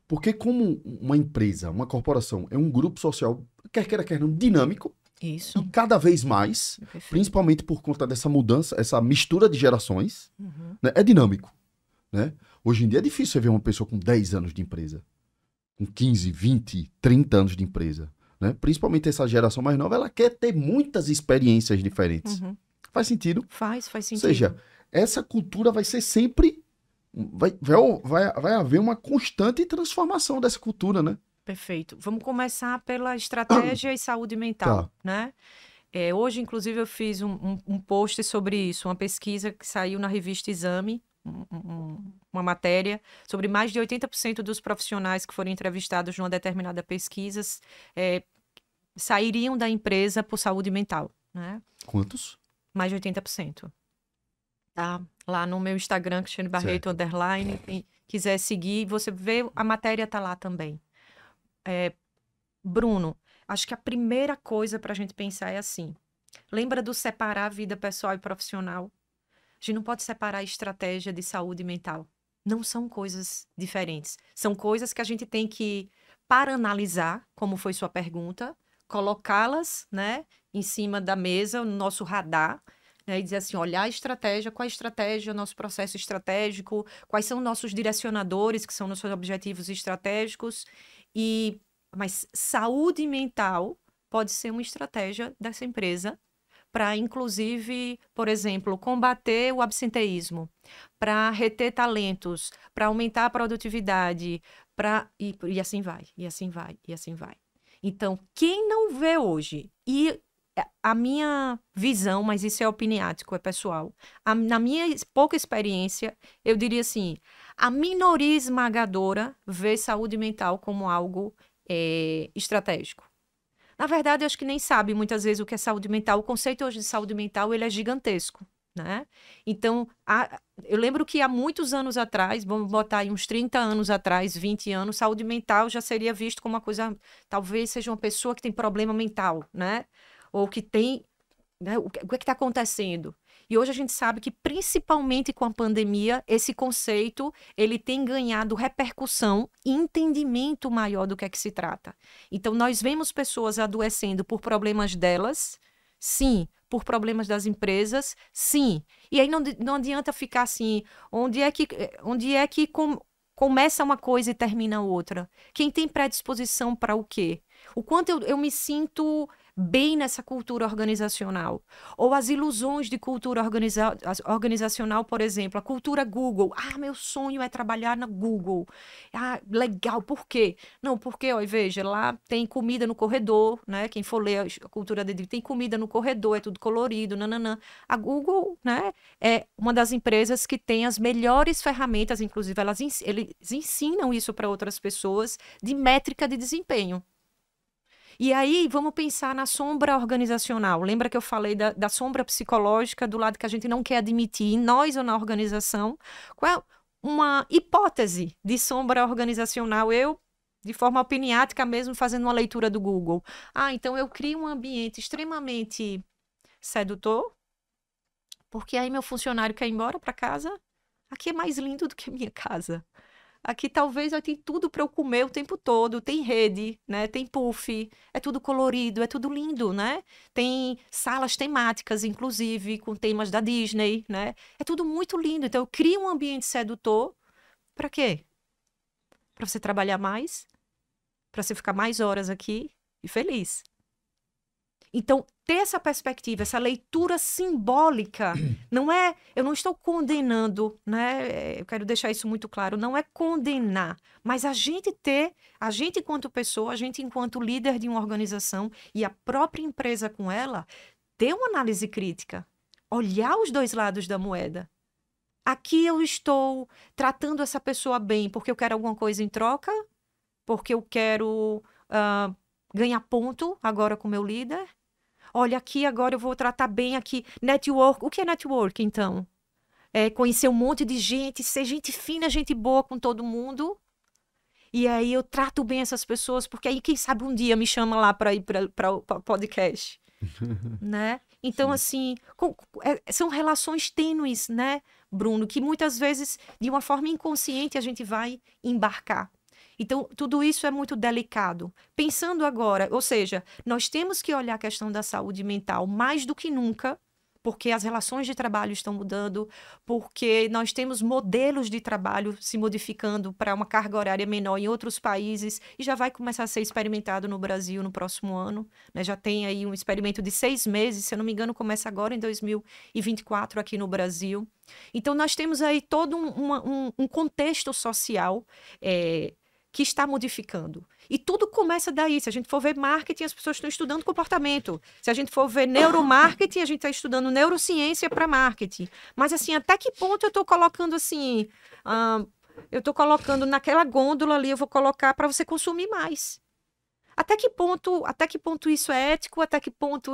Porque como uma empresa, uma corporação, é um grupo social, quer queira, quer não, dinâmico. Isso. E cada vez mais, Perfeito. principalmente por conta dessa mudança, essa mistura de gerações, uhum. né, é dinâmico. Né? Hoje em dia é difícil você ver uma pessoa com 10 anos de empresa. Com 15, 20, 30 anos de empresa. Né? Principalmente essa geração mais nova, ela quer ter muitas experiências diferentes. Uhum. Faz sentido? Faz, faz sentido. Ou seja, essa cultura vai ser sempre vai, vai, vai haver uma constante transformação dessa cultura, né? Perfeito. Vamos começar pela estratégia e saúde mental, tá. né? É, hoje, inclusive, eu fiz um, um, um, post sobre isso, uma pesquisa que saiu na revista Exame, um, uma matéria, sobre mais de 80% dos profissionais que foram entrevistados numa determinada pesquisa é, sairiam da empresa por saúde mental. Né? Quantos? Mais de 80% tá? Lá no meu Instagram, Cristiane Barreto, certo. underline, quem quiser seguir, você vê, a matéria tá lá também. É, Bruno, acho que a primeira coisa para a gente pensar é assim, lembra do separar a vida pessoal e profissional? A gente não pode separar a estratégia de saúde mental. Não são coisas diferentes. São coisas que a gente tem que para analisar, como foi sua pergunta, colocá-las, né, em cima da mesa, no nosso radar, né, e dizer assim, olhar a estratégia, qual a estratégia, o nosso processo estratégico, quais são nossos direcionadores, que são nossos objetivos estratégicos, e mas saúde mental pode ser uma estratégia dessa empresa para, inclusive, por exemplo, combater o absenteísmo, para reter talentos, para aumentar a produtividade, para e, e assim vai, e assim vai, e assim vai. Então, quem não vê hoje e é, a minha visão, mas isso é opiniático, é pessoal. A, na minha pouca experiência, eu diria assim: a minoria esmagadora vê saúde mental como algo é, estratégico. Na verdade, eu acho que nem sabe muitas vezes o que é saúde mental. O conceito hoje de saúde mental ele é gigantesco. Né? Então, há, eu lembro que há muitos anos atrás, vamos botar aí uns 30 anos atrás, 20 anos, saúde mental já seria visto como uma coisa, talvez seja uma pessoa que tem problema mental, né? ou que tem. Né, o que é está acontecendo? E hoje a gente sabe que, principalmente com a pandemia, esse conceito ele tem ganhado repercussão e entendimento maior do que é que se trata. Então, nós vemos pessoas adoecendo por problemas delas, sim, por problemas das empresas, sim. E aí não, não adianta ficar assim, onde é que, onde é que com, começa uma coisa e termina outra? Quem tem predisposição para o quê? O quanto eu, eu me sinto bem nessa cultura organizacional. Ou as ilusões de cultura organiza organizacional, por exemplo, a cultura Google. Ah, meu sonho é trabalhar na Google. Ah, legal, por quê? Não, porque, ó, veja, lá tem comida no corredor, né? Quem for ler a cultura de tem comida no corredor, é tudo colorido, nananã. A Google, né, é uma das empresas que tem as melhores ferramentas, inclusive elas, eles ensinam isso para outras pessoas, de métrica de desempenho. E aí vamos pensar na sombra organizacional. Lembra que eu falei da, da sombra psicológica, do lado que a gente não quer admitir, em nós ou na organização? Qual é uma hipótese de sombra organizacional? Eu de forma opiniática mesmo, fazendo uma leitura do Google. Ah, então eu crio um ambiente extremamente sedutor, porque aí meu funcionário quer ir embora para casa. Aqui é mais lindo do que a minha casa. Aqui talvez eu tem tudo para eu comer o tempo todo, tem rede, né? Tem puff, é tudo colorido, é tudo lindo, né? Tem salas temáticas, inclusive, com temas da Disney, né? É tudo muito lindo. Então eu crio um ambiente sedutor para quê? Para você trabalhar mais, para você ficar mais horas aqui e feliz. Então, ter essa perspectiva, essa leitura simbólica, não é. Eu não estou condenando, né? Eh, eu quero deixar isso muito claro. Não é condenar, mas a gente ter, a gente enquanto pessoa, a gente enquanto líder de uma organização e a própria empresa com ela, ter uma análise crítica, olhar os dois lados da moeda. Aqui eu estou tratando essa pessoa bem porque eu quero alguma coisa em troca, porque eu quero uh, ganhar ponto agora com meu líder Olha, aqui agora eu vou tratar bem aqui. Network. O que é network, então? É conhecer um monte de gente, ser gente fina, gente boa com todo mundo. E aí eu trato bem essas pessoas, porque aí quem sabe um dia me chama lá para ir para o podcast, né? Então, Sim. assim, com, é, são relações tênues, né, Bruno? Que muitas vezes, de uma forma inconsciente, a gente vai embarcar. Então, tudo isso é muito delicado. Pensando agora, ou seja, nós temos que olhar a questão da saúde mental mais do que nunca, porque as relações de trabalho estão mudando, porque nós temos modelos de trabalho se modificando para uma carga horária menor em outros países e já vai começar a ser experimentado no Brasil no próximo ano. Né? Já tem aí um experimento de seis meses, se eu não me engano, começa agora em 2024 aqui no Brasil. Então, nós temos aí todo um, um, um contexto social. É, que está modificando. E tudo começa daí. Se a gente for ver marketing, as pessoas estão estudando comportamento. Se a gente for ver neuromarketing, a gente está estudando neurociência para marketing. Mas, assim, até que ponto eu estou colocando, assim... eu estou colocando naquela gôndola ali, eu vou colocar para você consumir mais. Até que ponto, até que ponto isso é ético? Até que ponto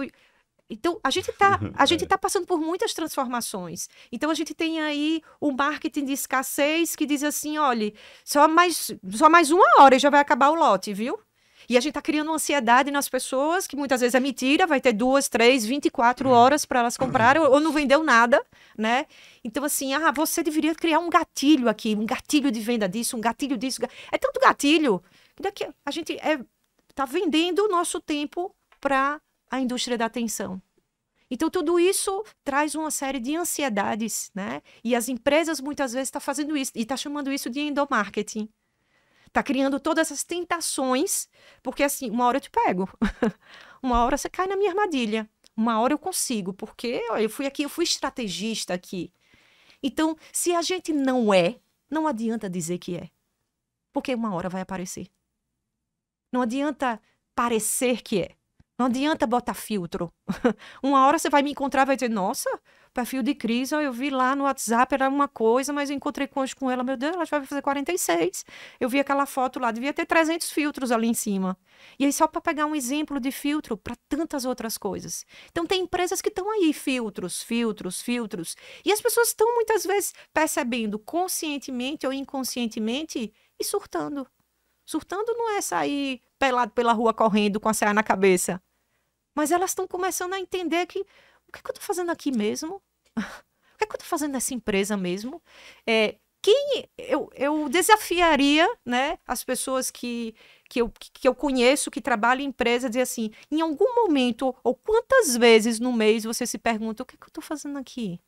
então, a gente está a gente é. tá passando por muitas transformações. Então, a gente tem aí o marketing de escassez que diz assim, olha, só mais, só mais uma hora e já vai acabar o lote, viu? E a gente está criando uma ansiedade nas pessoas, que muitas vezes é mentira, vai ter duas, três, vinte e quatro hum. horas para elas comprarem, hum. ou não vendeu nada, né? Então, assim, ah, você deveria criar um gatilho aqui, um gatilho de venda disso, um gatilho disso. É tanto gatilho que daqui a gente está é, tá vendendo o nosso tempo para a indústria da atenção. Então, tudo isso traz uma série de ansiedades, né? E as empresas muitas vezes estão tá fazendo isso e estão tá chamando isso de endomarketing. Está criando todas essas tentações, porque assim, uma hora eu te pego, uma hora você cai na minha armadilha, uma hora eu consigo, porque olha, eu fui aqui, eu fui estrategista aqui. Então, se a gente não é, não adianta dizer que é, porque uma hora vai aparecer. Não adianta parecer que é não adianta botar filtro. uma hora você vai me encontrar e vai dizer, nossa, perfil de crise. eu vi lá no WhatsApp, era uma coisa, mas eu encontrei hoje com ela, meu Deus, ela já vai fazer 46. Eu vi aquela foto lá, devia ter 300 filtros ali em cima. E aí, só para pegar um exemplo de filtro para tantas outras coisas. Então, tem empresas que estão aí, filtros, filtros, filtros. E as pessoas estão muitas vezes percebendo conscientemente ou inconscientemente e surtando. Surtando não é sair pelado pela rua correndo com a saia na cabeça. Mas elas estão começando a entender que o que, é que eu estou fazendo aqui mesmo? O que, é que eu estou fazendo nessa empresa mesmo? É, quem eu, eu desafiaria né, as pessoas que, que, eu, que eu conheço, que trabalham em empresa, dizer assim, em algum momento ou quantas vezes no mês você se pergunta o que, é que eu estou fazendo aqui?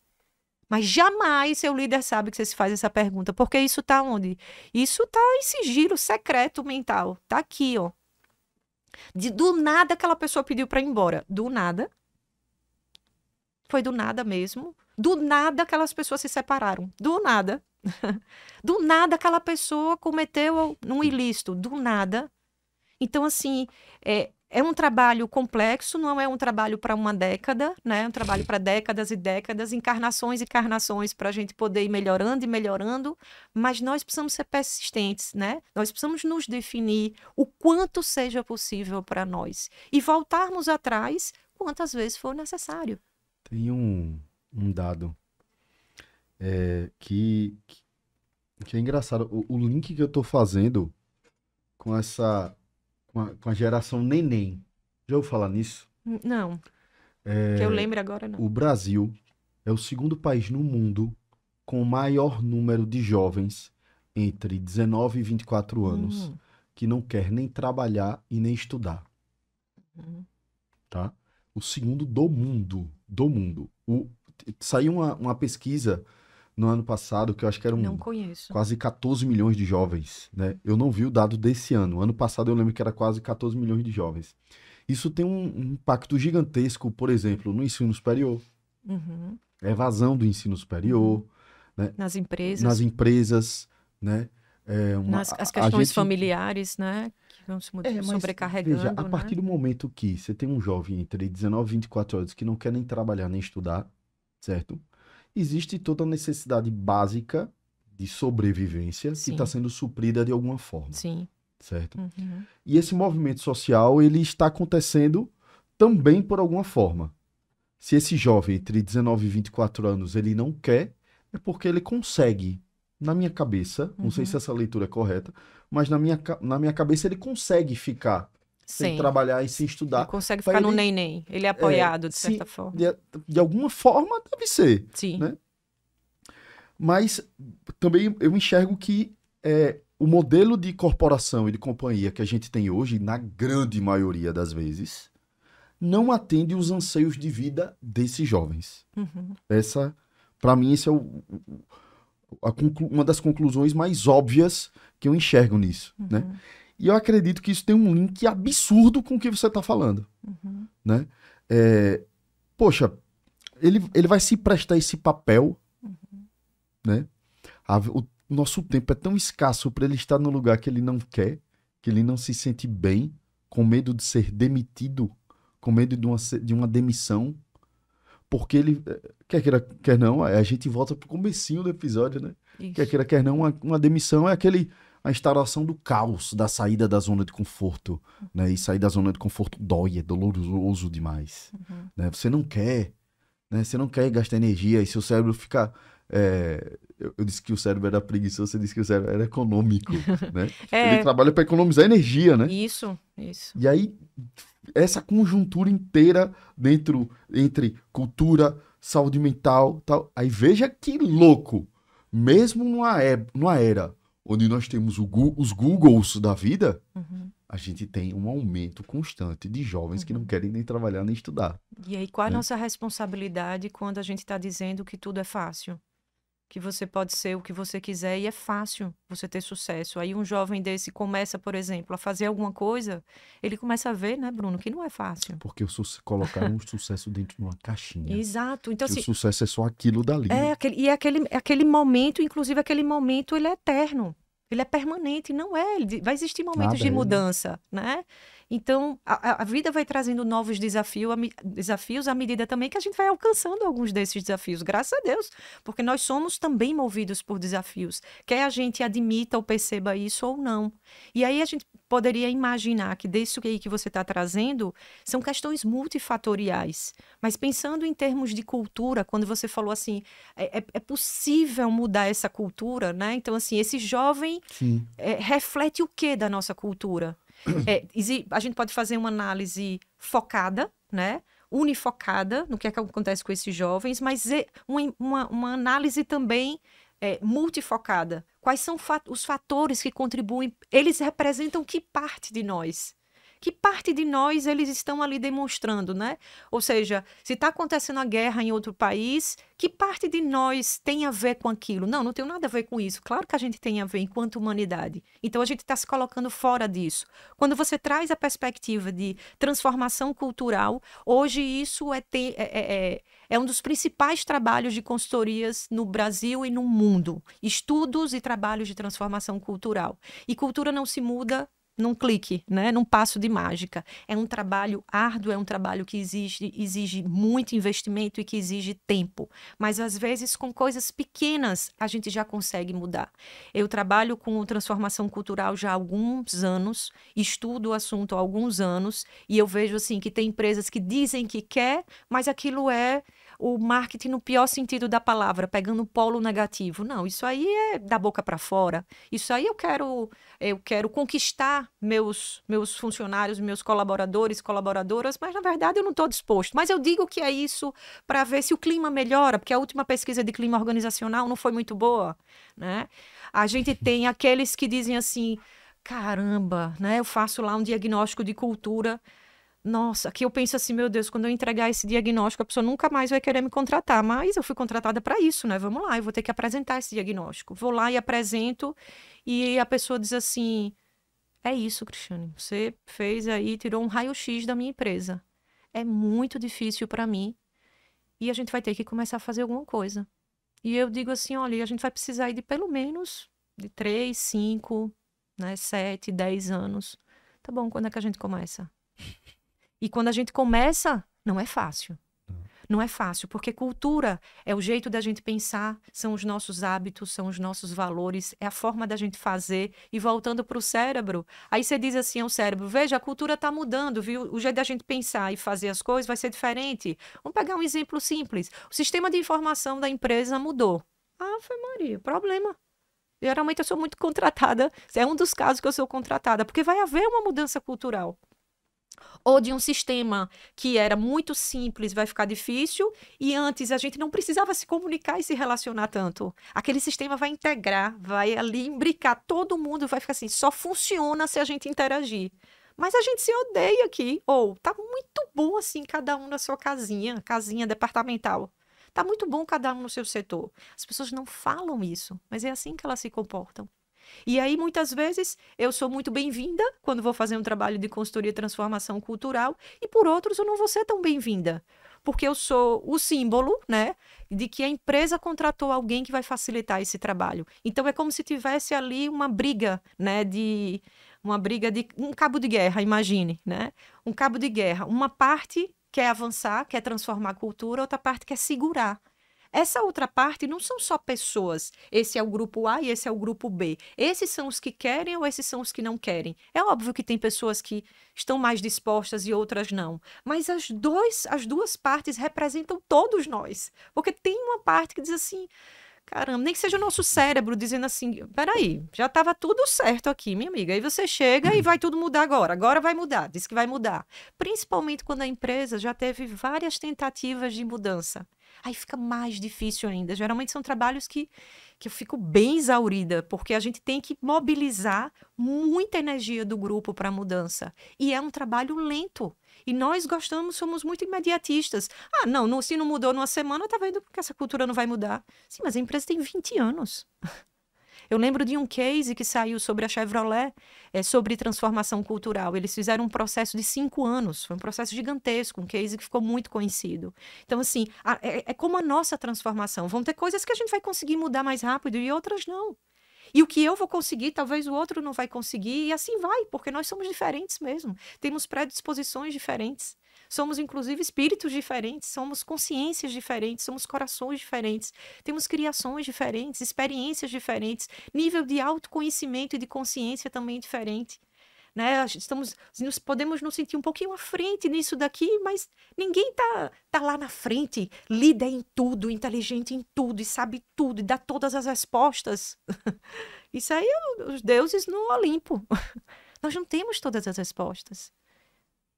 Mas jamais seu líder sabe que você se faz essa pergunta, porque isso está onde? Isso está em sigilo secreto mental, está aqui, ó, de do nada aquela pessoa pediu para ir embora. Do nada. Foi do nada mesmo. Do nada aquelas pessoas se separaram. Do nada. do nada aquela pessoa cometeu um ilícito. Do nada. Então, assim, é, é um trabalho complexo, não é um trabalho para uma década, né? É um trabalho para décadas e décadas, encarnações e encarnações para a gente poder ir melhorando e melhorando, mas nós precisamos ser persistentes, né? Nós precisamos nos definir o quanto seja possível para nós e voltarmos atrás quantas vezes for necessário. Tem um, um dado é, que, que é engraçado. O, o link que eu estou fazendo com essa com a, com a geração neném. Já ouviu falar nisso? Hum, não. É, que eu lembro agora, não. O Brasil é o segundo país no mundo com o maior número de jovens entre 19 e 24 anos hum. que não quer nem trabalhar e nem estudar. Uhum. Tá? O segundo do mundo. Do mundo. O, saiu uma, uma pesquisa no ano passado, que eu acho que eram quase 14 milhões de jovens. Né? Eu não vi o dado desse ano. Ano passado eu lembro que era quase 14 milhões de jovens. Isso tem um impacto gigantesco, por exemplo, no ensino superior. Uhum. É evasão do ensino superior. Uhum. Né? Nas empresas. Nas empresas, né? É uma, Nas, as questões gente... familiares, né? Que vão se é, sobrecarregando. Veja, a né? partir do momento que você tem um jovem entre 19 e 24 anos que não quer nem trabalhar nem estudar, certo? existe toda a necessidade básica de sobrevivência tá Sim. que está sendo suprida de alguma forma. Sim. Certo? Uhum. E esse movimento social, ele está acontecendo também por alguma forma. Se esse jovem entre 19 e 24 anos, ele não quer, é porque ele consegue. Na minha cabeça, uhum. não sei se uhum. essa leitura é correta, mas na minha, na minha cabeça ele consegue ficar Sim. tem que trabalhar e se estudar. Ele consegue ficar ele, no neném, ele é, é apoiado é, de certa se, forma. De, de, alguma forma deve ser. Sim. Né? Mas também eu enxergo que é, o modelo de corporação e de companhia que a gente tem hoje, na grande maioria das vezes, não atende os anseios de vida desses jovens. Uhum. Essa, para mim, essa é o, a, uma das conclusões mais óbvias que eu enxergo nisso, né? uhum. né? E eu acredito que isso tem um link absurdo com o que você está falando. Uhum. Né? É, poxa, ele, ele vai se prestar esse papel. Uhum. Né? A, o nosso tempo é tão escasso para ele estar no lugar que ele não quer, que ele não se sente bem, com medo de ser demitido, com medo de uma, de uma demissão. Porque ele, eh, quer queira, quer não, a gente volta pro comecinho do episódio, né? Isso. Quer queira, quer não, uma, uma demissão é aquele a instalação do caos, da saída da zona de conforto, né? E sair da zona de conforto dói, é doloroso demais, uhum. né? Você não quer, né? Você não quer gastar energia e seu cérebro fica... É... Eu, eu, disse que o cérebro era preguiçoso, você disse que o cérebro era econômico, né? é... Ele trabalha para economizar energia, né? Isso, isso. E aí, essa conjuntura inteira dentro, entre cultura, saúde mental, tal... Aí veja que louco! Mesmo numa, época, numa era onde nós temos os Googles da vida, uhum. a gente tem um aumento constante de jovens uhum. que não uhum. querem nem trabalhar nem estudar. E aí, qual é a né? nossa responsabilidade quando a gente está dizendo que tudo é fácil? Que você pode ser o que você quiser e é fácil você ter sucesso. Aí, um jovem desse começa, por exemplo, a fazer alguma coisa, ele começa a ver, né, Bruno, que não é fácil. Porque colocar um sucesso dentro de uma caixinha. Exato. Então, assim, o sucesso é só aquilo dali. É, aquele, e é aquele, é aquele momento, inclusive aquele momento, ele é eterno ele é permanente, não é? Vai existir momentos Nada de mudança, é. né? Então, a, a vida vai trazendo novos desafio, desafios à medida também que a gente vai alcançando alguns desses desafios, graças a Deus, porque nós somos também movidos por desafios, quer a gente admita ou perceba isso ou não. E aí a gente poderia imaginar que desse que você está trazendo são questões multifatoriais, mas pensando em termos de cultura, quando você falou assim, é, é, é possível mudar essa cultura, né? Então, assim, esse jovem é, reflete o que da nossa cultura? É, a gente pode fazer uma análise focada, né? Unifocada no que, é que acontece com esses jovens, mas é uma, uma, uma análise também é, multifocada. Quais são os fatores que contribuem? Eles representam que parte de nós? que parte de nós eles estão ali demonstrando, né? Ou seja, se está acontecendo a guerra em outro país, que parte de nós tem a ver com aquilo? Não, não tem nada a ver com isso. Claro que a gente tem a ver enquanto humanidade. Então a gente está se colocando fora disso. Quando você traz a perspectiva de transformação cultural, hoje isso é, ter, é, é, é, é um dos principais trabalhos de consultorias no Brasil e no mundo. Estudos e trabalhos de transformação cultural. E cultura não se muda num clique, né? num passo de mágica. É um trabalho árduo, é um trabalho que exige, exige muito investimento e que exige tempo. Mas às vezes, com coisas pequenas, a gente já consegue mudar. Eu trabalho com transformação cultural já há alguns anos, estudo o assunto há alguns anos, e eu vejo assim que tem empresas que dizem que quer, mas aquilo é o marketing no pior sentido da palavra, pegando o polo negativo. Não, isso aí é da boca para fora. Isso aí eu quero eu quero conquistar meus meus funcionários, meus colaboradores, colaboradoras, mas na verdade eu não estou disposto. Mas eu digo que é isso para ver se o clima melhora, porque a última pesquisa de clima organizacional não foi muito boa, né? A gente tem aqueles que dizem assim, caramba, né? Eu faço lá um diagnóstico de cultura nossa, que eu penso assim, meu Deus, quando eu entregar esse diagnóstico, a pessoa nunca mais vai querer me contratar, mas eu fui contratada para isso, né? Vamos lá, eu vou ter que apresentar esse diagnóstico. Vou lá e apresento, e a pessoa diz assim: é isso, Cristiane, você fez aí, tirou um raio-x da minha empresa. É muito difícil para mim, e a gente vai ter que começar a fazer alguma coisa. E eu digo assim: olha, a gente vai precisar aí de pelo menos de 3, 5, né, 7, 10 anos. Tá bom, quando é que a gente começa? E quando a gente começa, não é fácil. Não é fácil, porque cultura é o jeito da gente pensar, são os nossos hábitos, são os nossos valores, é a forma da gente fazer. E voltando para o cérebro, aí você diz assim ao cérebro: veja, a cultura está mudando, viu? O jeito da gente pensar e fazer as coisas vai ser diferente. Vamos pegar um exemplo simples: o sistema de informação da empresa mudou. Ah, foi Maria, problema. Geralmente eu sou muito contratada, é um dos casos que eu sou contratada, porque vai haver uma mudança cultural ou de um sistema que era muito simples vai ficar difícil e antes a gente não precisava se comunicar e se relacionar tanto. Aquele sistema vai integrar, vai ali imbricar todo mundo, vai ficar assim, só funciona se a gente interagir. Mas a gente se odeia aqui, ou tá muito bom assim cada um na sua casinha, casinha departamental. Tá muito bom cada um no seu setor. As pessoas não falam isso, mas é assim que elas se comportam. E aí, muitas vezes, eu sou muito bem-vinda quando vou fazer um trabalho de consultoria e transformação cultural, e por outros, eu não vou ser tão bem-vinda, porque eu sou o símbolo, né, de que a empresa contratou alguém que vai facilitar esse trabalho. Então é como se tivesse ali uma briga, né, de uma briga de um cabo de guerra, imagine, né? Um cabo de guerra, uma parte quer avançar, quer transformar a cultura, outra parte quer segurar essa outra parte não são só pessoas. Esse é o grupo A e esse é o grupo B. Esses são os que querem ou esses são os que não querem. É óbvio que tem pessoas que estão mais dispostas e outras não. Mas as, dois, as duas partes representam todos nós. Porque tem uma parte que diz assim Caramba, nem que seja o nosso cérebro dizendo assim: peraí, já estava tudo certo aqui, minha amiga. Aí você chega e vai tudo mudar agora. Agora vai mudar, diz que vai mudar. Principalmente quando a empresa já teve várias tentativas de mudança. Aí fica mais difícil ainda. Geralmente são trabalhos que, que eu fico bem exaurida, porque a gente tem que mobilizar muita energia do grupo para a mudança. E é um trabalho lento. E nós gostamos, somos muito imediatistas. Ah, não, não se não mudou numa semana, tá vendo que essa cultura não vai mudar. Sim, mas a empresa tem 20 anos. Eu lembro de um case que saiu sobre a Chevrolet, é, sobre transformação cultural. Eles fizeram um processo de cinco anos, foi um processo gigantesco, um case que ficou muito conhecido. Então, assim, a, é, é como a nossa transformação. Vão ter coisas que a gente vai conseguir mudar mais rápido e outras não. E o que eu vou conseguir, talvez o outro não vai conseguir, e assim vai, porque nós somos diferentes mesmo. Temos predisposições diferentes. Somos, inclusive, espíritos diferentes, somos consciências diferentes, somos corações diferentes, temos criações diferentes, experiências diferentes, nível de autoconhecimento e de consciência também diferente né? Estamos, nós podemos nos sentir um pouquinho à frente nisso daqui, mas ninguém tá, tá lá na frente, lida em tudo, inteligente em tudo, e sabe tudo, e dá todas as respostas. Isso aí, é os deuses no Olimpo. Nós não temos todas as respostas.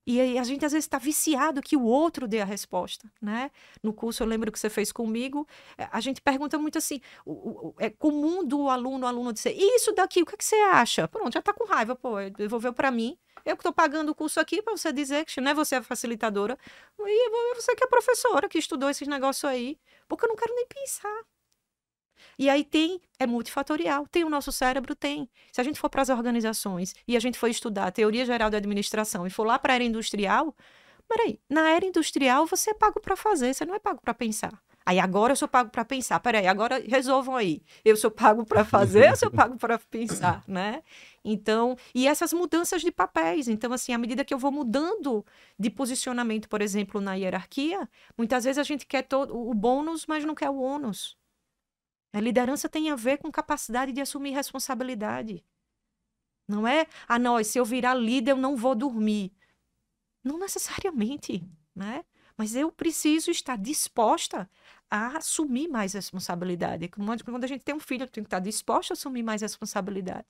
E a gente às vezes está viciado que o outro dê a resposta, né? No curso eu lembro que você fez comigo, eh, a gente pergunta muito assim, o, o, é comum do aluno, aluno dizer, e isso daqui, o que, é que você acha? Pronto, já está com raiva, pô, devolveu para mim. Eu que estou pagando o curso aqui para você dizer que né, você é facilitadora e é você que é professora, que estudou esses negócios aí, porque eu não quero nem pensar. E aí tem, é multifatorial, tem o nosso cérebro, tem. Se a gente for para as organizações e a gente for estudar a teoria geral da administração e for lá para a era industrial, peraí, na era industrial você é pago para fazer, você não é pago para pensar. Aí agora eu sou pago para pensar. Peraí, agora resolvam aí. Eu sou pago para fazer, eu sou pago para pensar, né? Então, e essas mudanças de papéis. Então, assim, à medida que eu vou mudando de posicionamento, por exemplo, na hierarquia, muitas vezes a gente quer todo o bônus, mas não quer o ônus. A liderança tem a ver com capacidade de assumir responsabilidade. Não é, ah, nós, se eu virar líder, eu não vou dormir. Não necessariamente, né? Mas eu preciso estar disposta a assumir mais responsabilidade. Quando a gente tem um filho, eu tenho que estar disposta a assumir mais responsabilidade.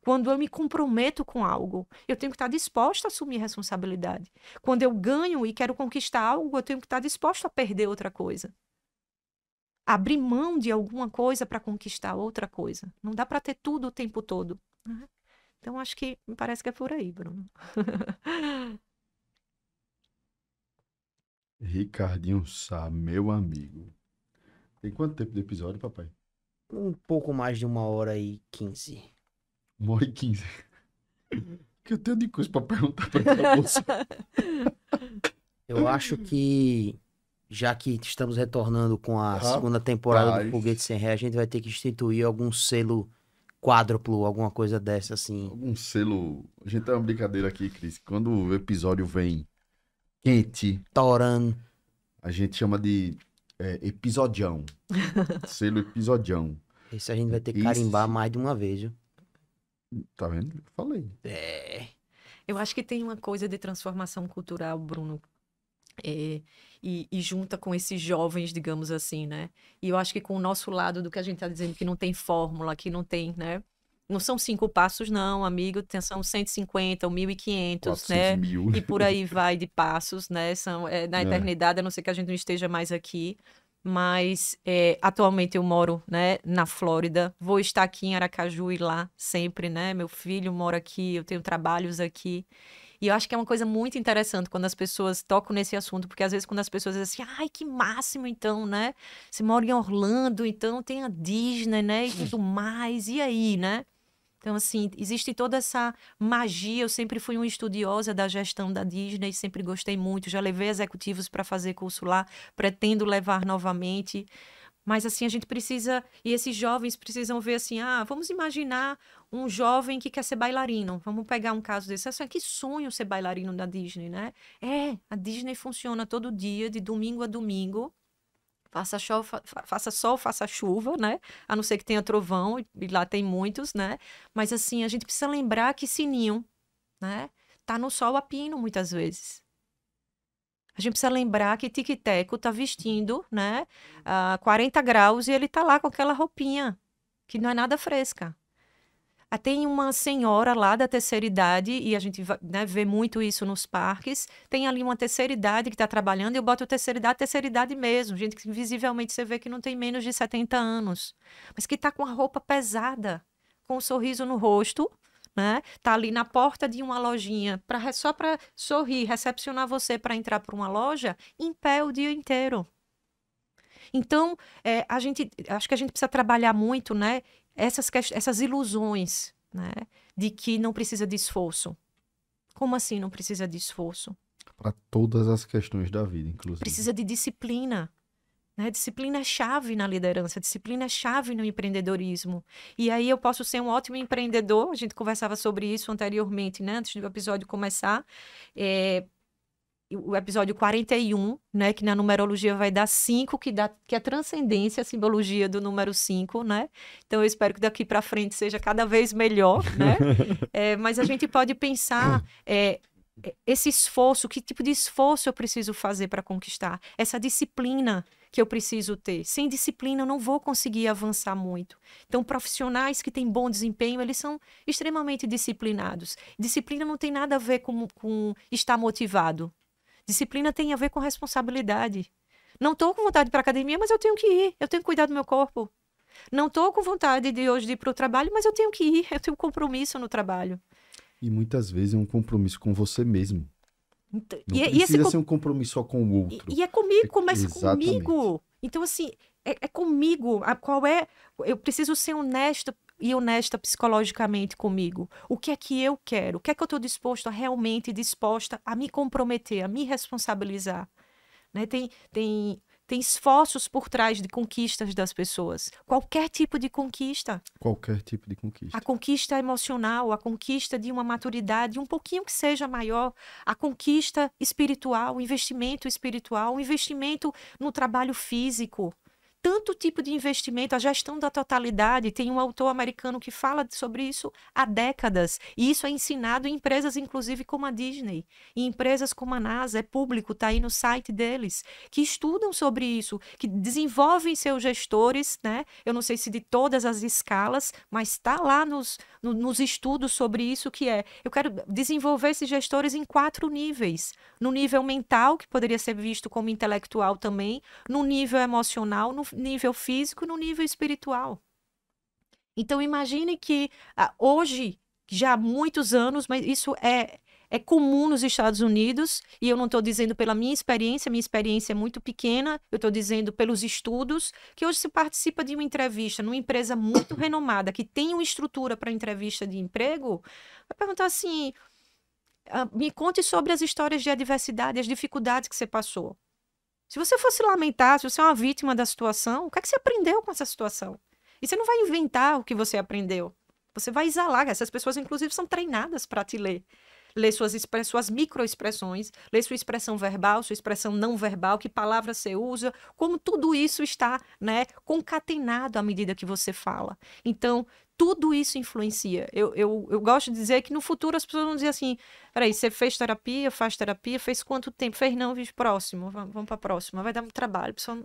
Quando eu me comprometo com algo, eu tenho que estar disposta a assumir responsabilidade. Quando eu ganho e quero conquistar algo, eu tenho que estar disposta a perder outra coisa abrir mão de alguma coisa para conquistar outra coisa. Não dá para ter tudo o tempo todo. Então, acho que me parece que é por aí, Bruno. Ricardinho Sá, meu amigo. Tem quanto tempo de episódio, papai? Um pouco mais de uma hora e quinze. Uma hora e quinze. que eu tenho de coisa pra perguntar pra essa moça. eu acho que já que estamos retornando com a segunda temporada do Foguete Sem Ré, a gente vai ter que instituir algum selo quádruplo, alguma coisa dessa assim. Algum selo. A gente tem uma brincadeira aqui, Cris. Quando o episódio vem quente. Torando. A gente chama de é, episodião. selo episodião. Isso a gente vai ter que carimbar mais de uma vez, viu? Tá vendo? Falei. É. Eu acho que tem uma coisa de transformação cultural, Bruno, é, e, e, junta com esses jovens, digamos assim, né? E eu acho que com o nosso lado do que a gente está dizendo, que não tem fórmula, que não tem, né? Não são cinco passos, não, amigo. São 150, 1.500, né? Mil. E por aí vai de passos, né? São, é, na é. eternidade, é. a não ser que a gente não esteja mais aqui. Mas é, atualmente eu moro né, na Flórida. Vou estar aqui em Aracaju e lá sempre, né? Meu filho mora aqui, eu tenho trabalhos aqui. E eu acho que é uma coisa muito interessante quando as pessoas tocam nesse assunto, porque às vezes quando as pessoas dizem assim, ai, que máximo então, né? Você mora em Orlando, então tem a Disney, né? E tudo mais, e aí, né? Então, assim, existe toda essa magia. Eu sempre fui uma estudiosa da gestão da Disney, sempre gostei muito. Já levei executivos para fazer curso lá, pretendo levar novamente. Mas assim, a gente precisa, e esses jovens precisam ver assim, ah, vamos imaginar um jovem que quer ser bailarino. Vamos pegar um caso desse. Assim, que sonho ser bailarino da Disney, né? É, a Disney funciona todo dia, de domingo a domingo. Faça, show, fa faça sol, faça chuva, né? A não ser que tenha trovão, e lá tem muitos, né? Mas assim, a gente precisa lembrar que sininho, né? Tá no sol a pino muitas vezes. A gente precisa lembrar que Tic Teco está vestindo, né, a 40 graus e ele está lá com aquela roupinha que não é nada fresca. Ah, tem uma senhora lá da terceira idade, e a gente né, vê muito isso nos parques. Tem ali uma terceira idade que está trabalhando, e eu boto terceira idade, terceira idade mesmo. Gente que visivelmente você vê que não tem menos de 70 anos, mas que está com a roupa pesada, com um sorriso no rosto, né? Tá ali na porta de uma lojinha só para sorrir, recepcionar você para entrar para uma loja em pé o dia inteiro. Então, é, a gente, acho que a gente precisa trabalhar muito, né? Essas, essas ilusões, né? De que não precisa de esforço. Como assim não precisa de esforço? Para todas as questões da vida, inclusive. Precisa de disciplina. Né? Disciplina é chave na liderança, disciplina é chave no empreendedorismo. E aí eu posso ser um ótimo empreendedor, a gente conversava sobre isso anteriormente, né? antes do episódio começar. É... O episódio 41, né? que na numerologia vai dar 5, que, dá, que é a transcendência, a simbologia do número 5. Né? Então eu espero que daqui para frente seja cada vez melhor. Né? é, mas a gente pode pensar. É, é, esse esforço, que tipo de esforço eu preciso fazer para conquistar, essa disciplina que eu preciso ter. Sem disciplina eu não vou conseguir avançar muito. Então, profissionais que têm bom desempenho, eles são extremamente disciplinados. Disciplina não tem nada a ver com, com estar motivado. Disciplina tem a ver com responsabilidade. Não estou com vontade para academia, mas eu tenho que ir. Eu tenho que cuidar do meu corpo. Não estou com vontade de hoje de ir para o trabalho, mas eu tenho que ir. Eu tenho um compromisso no trabalho. E muitas vezes é um compromisso com você mesmo. Então, não e, é, precisa e esse, ser um compromisso só com o outro. E, e é comigo, é, mas comigo. Então, assim, é, é comigo. A, qual é. Eu preciso ser honesta e honesta psicologicamente comigo. O que é que eu quero? O que é que eu estou disposto a realmente disposta a me comprometer, a me responsabilizar? Né? Tem, tem tem esforços por trás de conquistas das pessoas. Qualquer tipo de conquista. Qualquer tipo de conquista. A conquista emocional, a conquista de uma maturidade um pouquinho que seja maior, a conquista espiritual, o investimento espiritual, o investimento no trabalho físico tanto tipo de investimento, a gestão da totalidade. Tem um autor americano que fala sobre isso há décadas. E isso é ensinado em empresas, inclusive como a Disney, em empresas como a NASA, é público, está aí no site deles, que estudam sobre isso, que desenvolvem seus gestores, né? Eu não sei se de todas as escalas, mas está lá nos, no, nos estudos sobre isso que é. Eu quero desenvolver esses gestores em quatro níveis: no nível mental, que poderia ser visto como intelectual também, no nível emocional, no nível físico, no nível espiritual. Então imagine que ah, hoje, já há muitos anos, mas isso é é comum nos Estados Unidos, e eu não estou dizendo pela minha experiência, minha experiência é muito pequena, eu estou dizendo pelos estudos, que hoje se participa de uma entrevista numa empresa muito renomada, que tem uma estrutura para entrevista de emprego, vai perguntar assim: ah, me conte sobre as histórias de adversidade, as dificuldades que você passou. Se você fosse lamentar, se você é uma vítima da situação, o que é que você aprendeu com essa situação? E você não vai inventar o que você aprendeu. Você vai exalar. Essas pessoas, inclusive, são treinadas para te ler. Ler suas, suas microexpressões, ler sua expressão verbal, sua expressão não verbal, que palavra você usa, como tudo isso está né, concatenado à medida que você fala. Então, tudo isso influencia. Eu, eu, eu gosto de dizer que no futuro as pessoas vão dizer assim: peraí, você fez terapia, faz terapia, fez quanto tempo? Fez não, vive próximo, vamos, vamos para próxima, vai dar muito trabalho. Pessoa...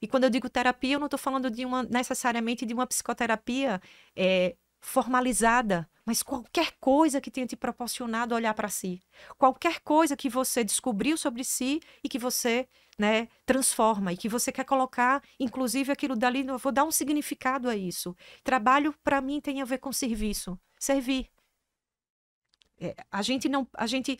E quando eu digo terapia, eu não estou falando de uma necessariamente de uma psicoterapia é, formalizada, mas qualquer coisa que tenha te proporcionado olhar para si, qualquer coisa que você descobriu sobre si e que você né, transforma e que você quer colocar, inclusive aquilo dali, eu vou dar um significado a isso. Trabalho para mim tem a ver com serviço, servir. É, a gente não, a gente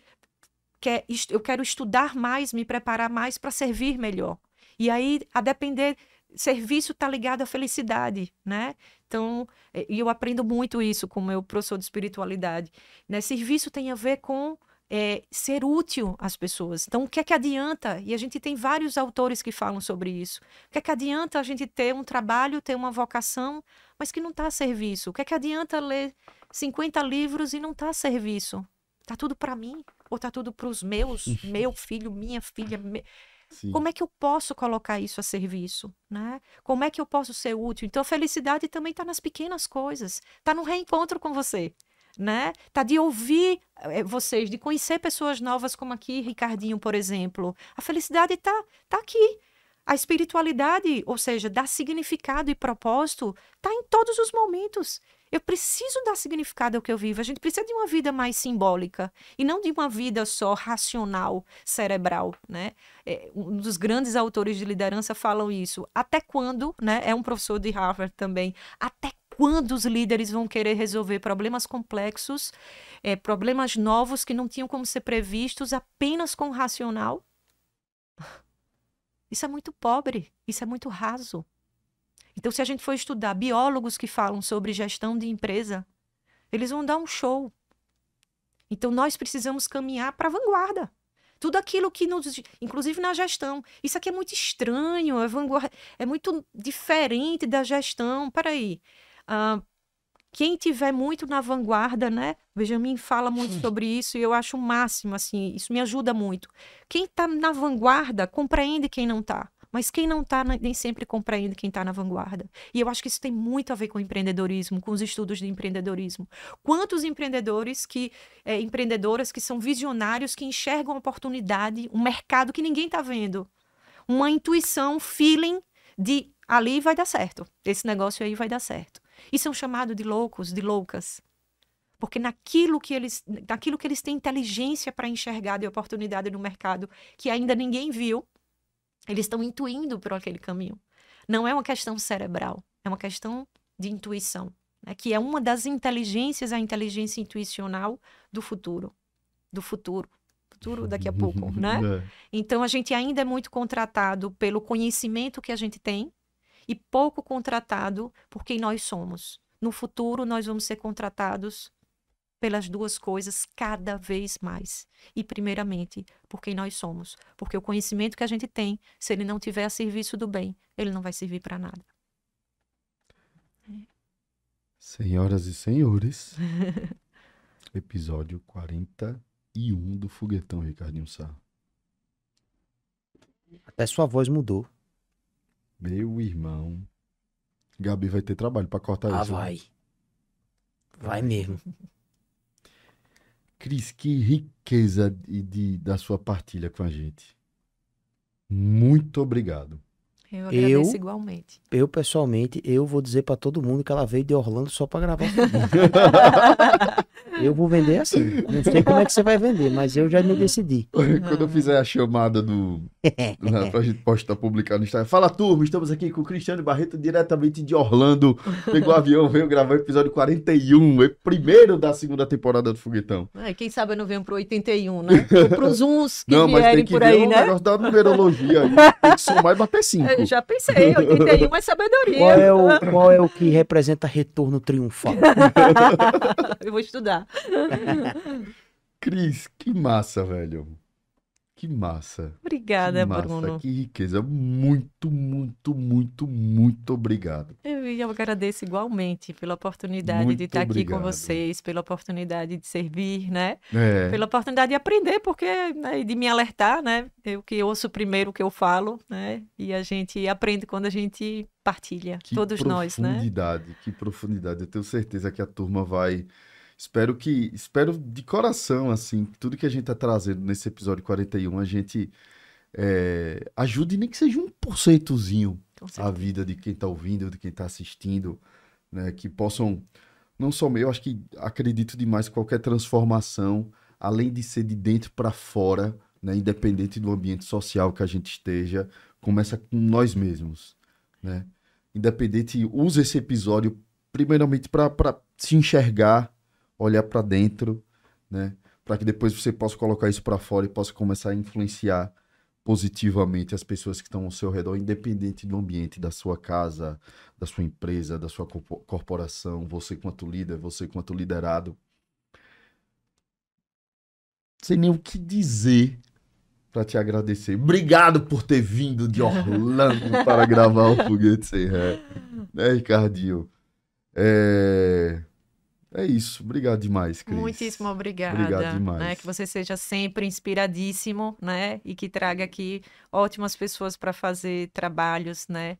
quer, eu quero estudar mais, me preparar mais para servir melhor. E aí, a depender serviço está ligado à felicidade, né? Então, é, e eu aprendo muito isso com meu professor de espiritualidade, né? Serviço tem a ver com é, ser útil às pessoas. Então, o que é que adianta? E a gente tem vários autores que falam sobre isso. O que é que adianta a gente ter um trabalho, ter uma vocação, mas que não está a serviço? O que é que adianta ler 50 livros e não está a serviço? Está tudo para mim? Ou está tudo para os meus? meu filho, minha filha? Me... Sim. Como é que eu posso colocar isso a serviço? Né? Como é que eu posso ser útil? Então, a felicidade também está nas pequenas coisas, está no reencontro com você. Né? Está de ouvir é, vocês, de conhecer pessoas novas como aqui, Ricardinho, por exemplo. A felicidade está, tá aqui. A espiritualidade, ou seja, dar significado e propósito, está em todos os momentos. Eu preciso dar significado ao que eu vivo. A gente precisa de uma vida mais simbólica e não de uma vida só racional, cerebral, né? É, um dos grandes autores de liderança falam isso. Até quando, né? É um professor de Harvard também. Até quando os líderes vão querer resolver problemas complexos, é, problemas novos que não tinham como ser previstos apenas com o racional? Isso é muito pobre, isso é muito raso. Então, se a gente for estudar biólogos que falam sobre gestão de empresa, eles vão dar um show. Então, nós precisamos caminhar para a vanguarda. Tudo aquilo que nos. Inclusive na gestão. Isso aqui é muito estranho, é, vanguarda, é muito diferente da gestão. Peraí. Uh, quem tiver muito na vanguarda, né? Benjamin fala muito sobre isso e eu acho o máximo, assim, isso me ajuda muito. Quem está na vanguarda compreende quem não está. Mas quem não está né, nem sempre compreende quem está na vanguarda. E eu acho que isso tem muito a ver com empreendedorismo, com os estudos de empreendedorismo. Quantos empreendedores que, é, empreendedoras que são visionários, que enxergam oportunidade, um mercado que ninguém está vendo. Uma intuição, um feeling de ali vai dar certo. Esse negócio aí vai dar certo. E são é chamados de loucos, de loucas. Porque naquilo que eles, naquilo que eles têm inteligência para enxergar de oportunidade no mercado que ainda ninguém viu, eles estão intuindo por aquele caminho. Não é uma questão cerebral, é uma questão de intuição, né? que é uma das inteligências, a inteligência intuicional do futuro, do futuro, futuro daqui a pouco, né? É. Então a gente ainda é muito contratado pelo conhecimento que a gente tem, e pouco contratado por quem nós somos. No futuro, nós vamos ser contratados pelas duas coisas cada vez mais. E, primeiramente, por quem nós somos. Porque o conhecimento que a gente tem, se ele não tiver a serviço do bem, ele não vai servir para nada. Senhoras e senhores, episódio 41 do Foguetão, Ricardinho Sá. Até sua voz mudou. Meu irmão. Gabi vai ter trabalho para cortar ah, isso. Ah, vai. Né? Vai mesmo. Cris, que riqueza de, de, da sua partilha com a gente. Muito obrigado. Eu agradeço eu, igualmente. Eu, pessoalmente, eu vou dizer para todo mundo que ela veio de Orlando só para gravar. eu vou vender assim. Não sei como é que você vai vender, mas eu já me uhum. decidi. Quando eu fizer a chamada do... do pra gente postar, publicar no Instagram. Fala, turma, estamos aqui com o Cristiano Barreto, diretamente de Orlando. Pegou o avião, veio gravar o episódio 41, é primeiro da segunda temporada do Foguetão. É, quem sabe eu não venho pro 81, né? Ou pros uns que não, vierem por aí, né? Não, mas tem que ver o né? negócio da numerologia. Tem que somar e bater 5. Eu já pensei, 81 é sabedoria. Qual é o, qual é o que representa retorno triunfal? eu vou estudar. Cris, que massa, velho. Que massa. Obrigada, que massa, Bruno. Que riqueza. Muito, muito, muito, muito obrigado. Eu, agradeço igualmente pela oportunidade muito de estar obrigado. aqui com vocês, pela oportunidade de servir, né? É. Pela oportunidade de aprender, porque né, de me alertar, né? É eu que ouço primeiro o que eu falo, né? E a gente aprende quando a gente partilha, que todos nós, né? Que profundidade, que profundidade. Eu tenho certeza que a turma vai Espero que, espero de coração, assim, que tudo que a gente está trazendo nesse episódio 41, a gente é, ajude, nem que seja um porcentozinho a vida de quem está ouvindo, de quem está assistindo, né? Que possam, não só eu, acho que acredito demais que qualquer transformação, além de ser de dentro para fora, né? Independente do ambiente social que a gente esteja, começa com nós mesmos, né? Independente, use esse episódio primeiramente para se enxergar, olhar para dentro, né? Para que depois você possa colocar isso para fora e possa começar a influenciar positivamente as pessoas que estão ao seu redor, independente do ambiente da sua casa, da sua empresa, da sua corporação, você quanto líder, você quanto liderado. Sem nem o que dizer para te agradecer. Obrigado por ter vindo de Orlando para gravar o Foguete Sem Ré. Né, Ricardinho? É... É isso. Obrigado demais, Cris. Muitíssimo obrigada. Obrigado né? demais. Né? Que você seja sempre inspiradíssimo, né? E que traga aqui ótimas pessoas para fazer trabalhos, né?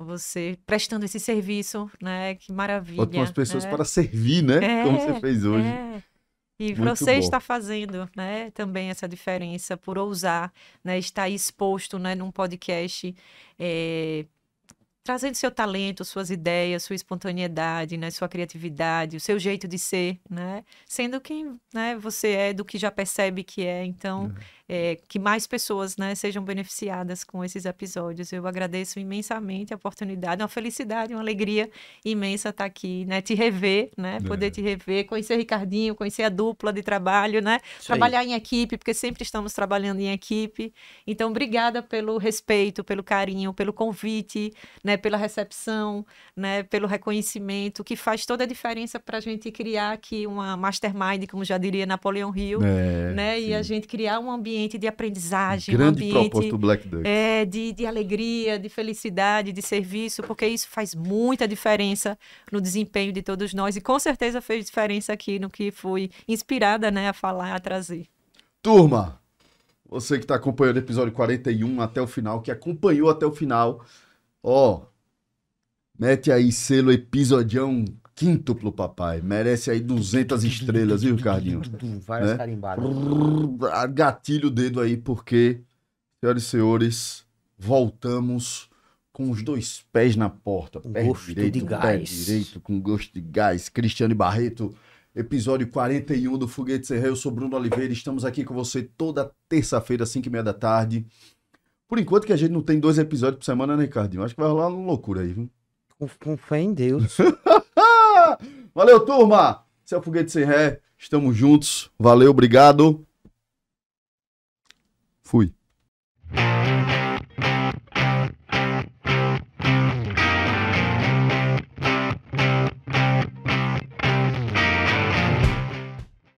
Você prestando esse serviço, né? Que maravilha. Ótimas pessoas né? para servir, né? É, Como você fez é. hoje. É. E Muito você bom. está fazendo, né, também essa diferença por ousar, né, estar exposto, né, num podcast, é, trazendo seu talento, suas ideias, sua espontaneidade, né, sua criatividade, o seu jeito de ser, né, sendo quem né, você é, do que já percebe que é. Então, uhum é, que mais pessoas né, sejam beneficiadas com esses episódios. Eu agradeço imensamente a oportunidade, uma felicidade, uma alegria imensa estar aqui, né? Te rever, né? É. Poder é. te rever, conhecer o Ricardinho, conhecer a dupla de trabalho, né? Trabalhar em equipe, porque sempre estamos trabalhando em equipe. Então, obrigada pelo respeito, pelo carinho, pelo convite, né? Pela recepção, né? Pelo reconhecimento, que faz toda a diferença para a gente criar aqui uma mastermind, como já diria Napoleão Rio, é, né? E a gente criar um ambiente ambiente de aprendizagem. Um grande um ambiente, propósito do Black Duck. É, de, de alegria, de felicidade, de serviço, porque isso faz muita diferença no desempenho de todos nós e com certeza fez diferença aqui no que fui inspirada né, a falar, a trazer. Turma, você que está acompanhando o episódio 41 até o final, que acompanhou até o final, ó, mete aí selo episodião quíntuplo, papai. Merece aí 200 estrelas, viu, Ricardinho? Várias né? carimbadas. Gatilho o dedo aí, porque, senhoras e senhores, voltamos com os dois pés na porta. Com pé gosto direito, de gás. Pé direito, com gosto de gás. Cristiane Barreto, episódio 41 do Foguete Serra. Eu sou Bruno Oliveira. Estamos aqui com você toda terça-feira, 5 e meia da tarde. Por enquanto que a gente não tem dois episódios por semana, né, Ricardinho? Acho que vai rolar uma loucura aí, viu? Com, com fé em Deus. Valeu, turma. Seu é foguete sem ré. Estamos juntos. Valeu, obrigado. Fui.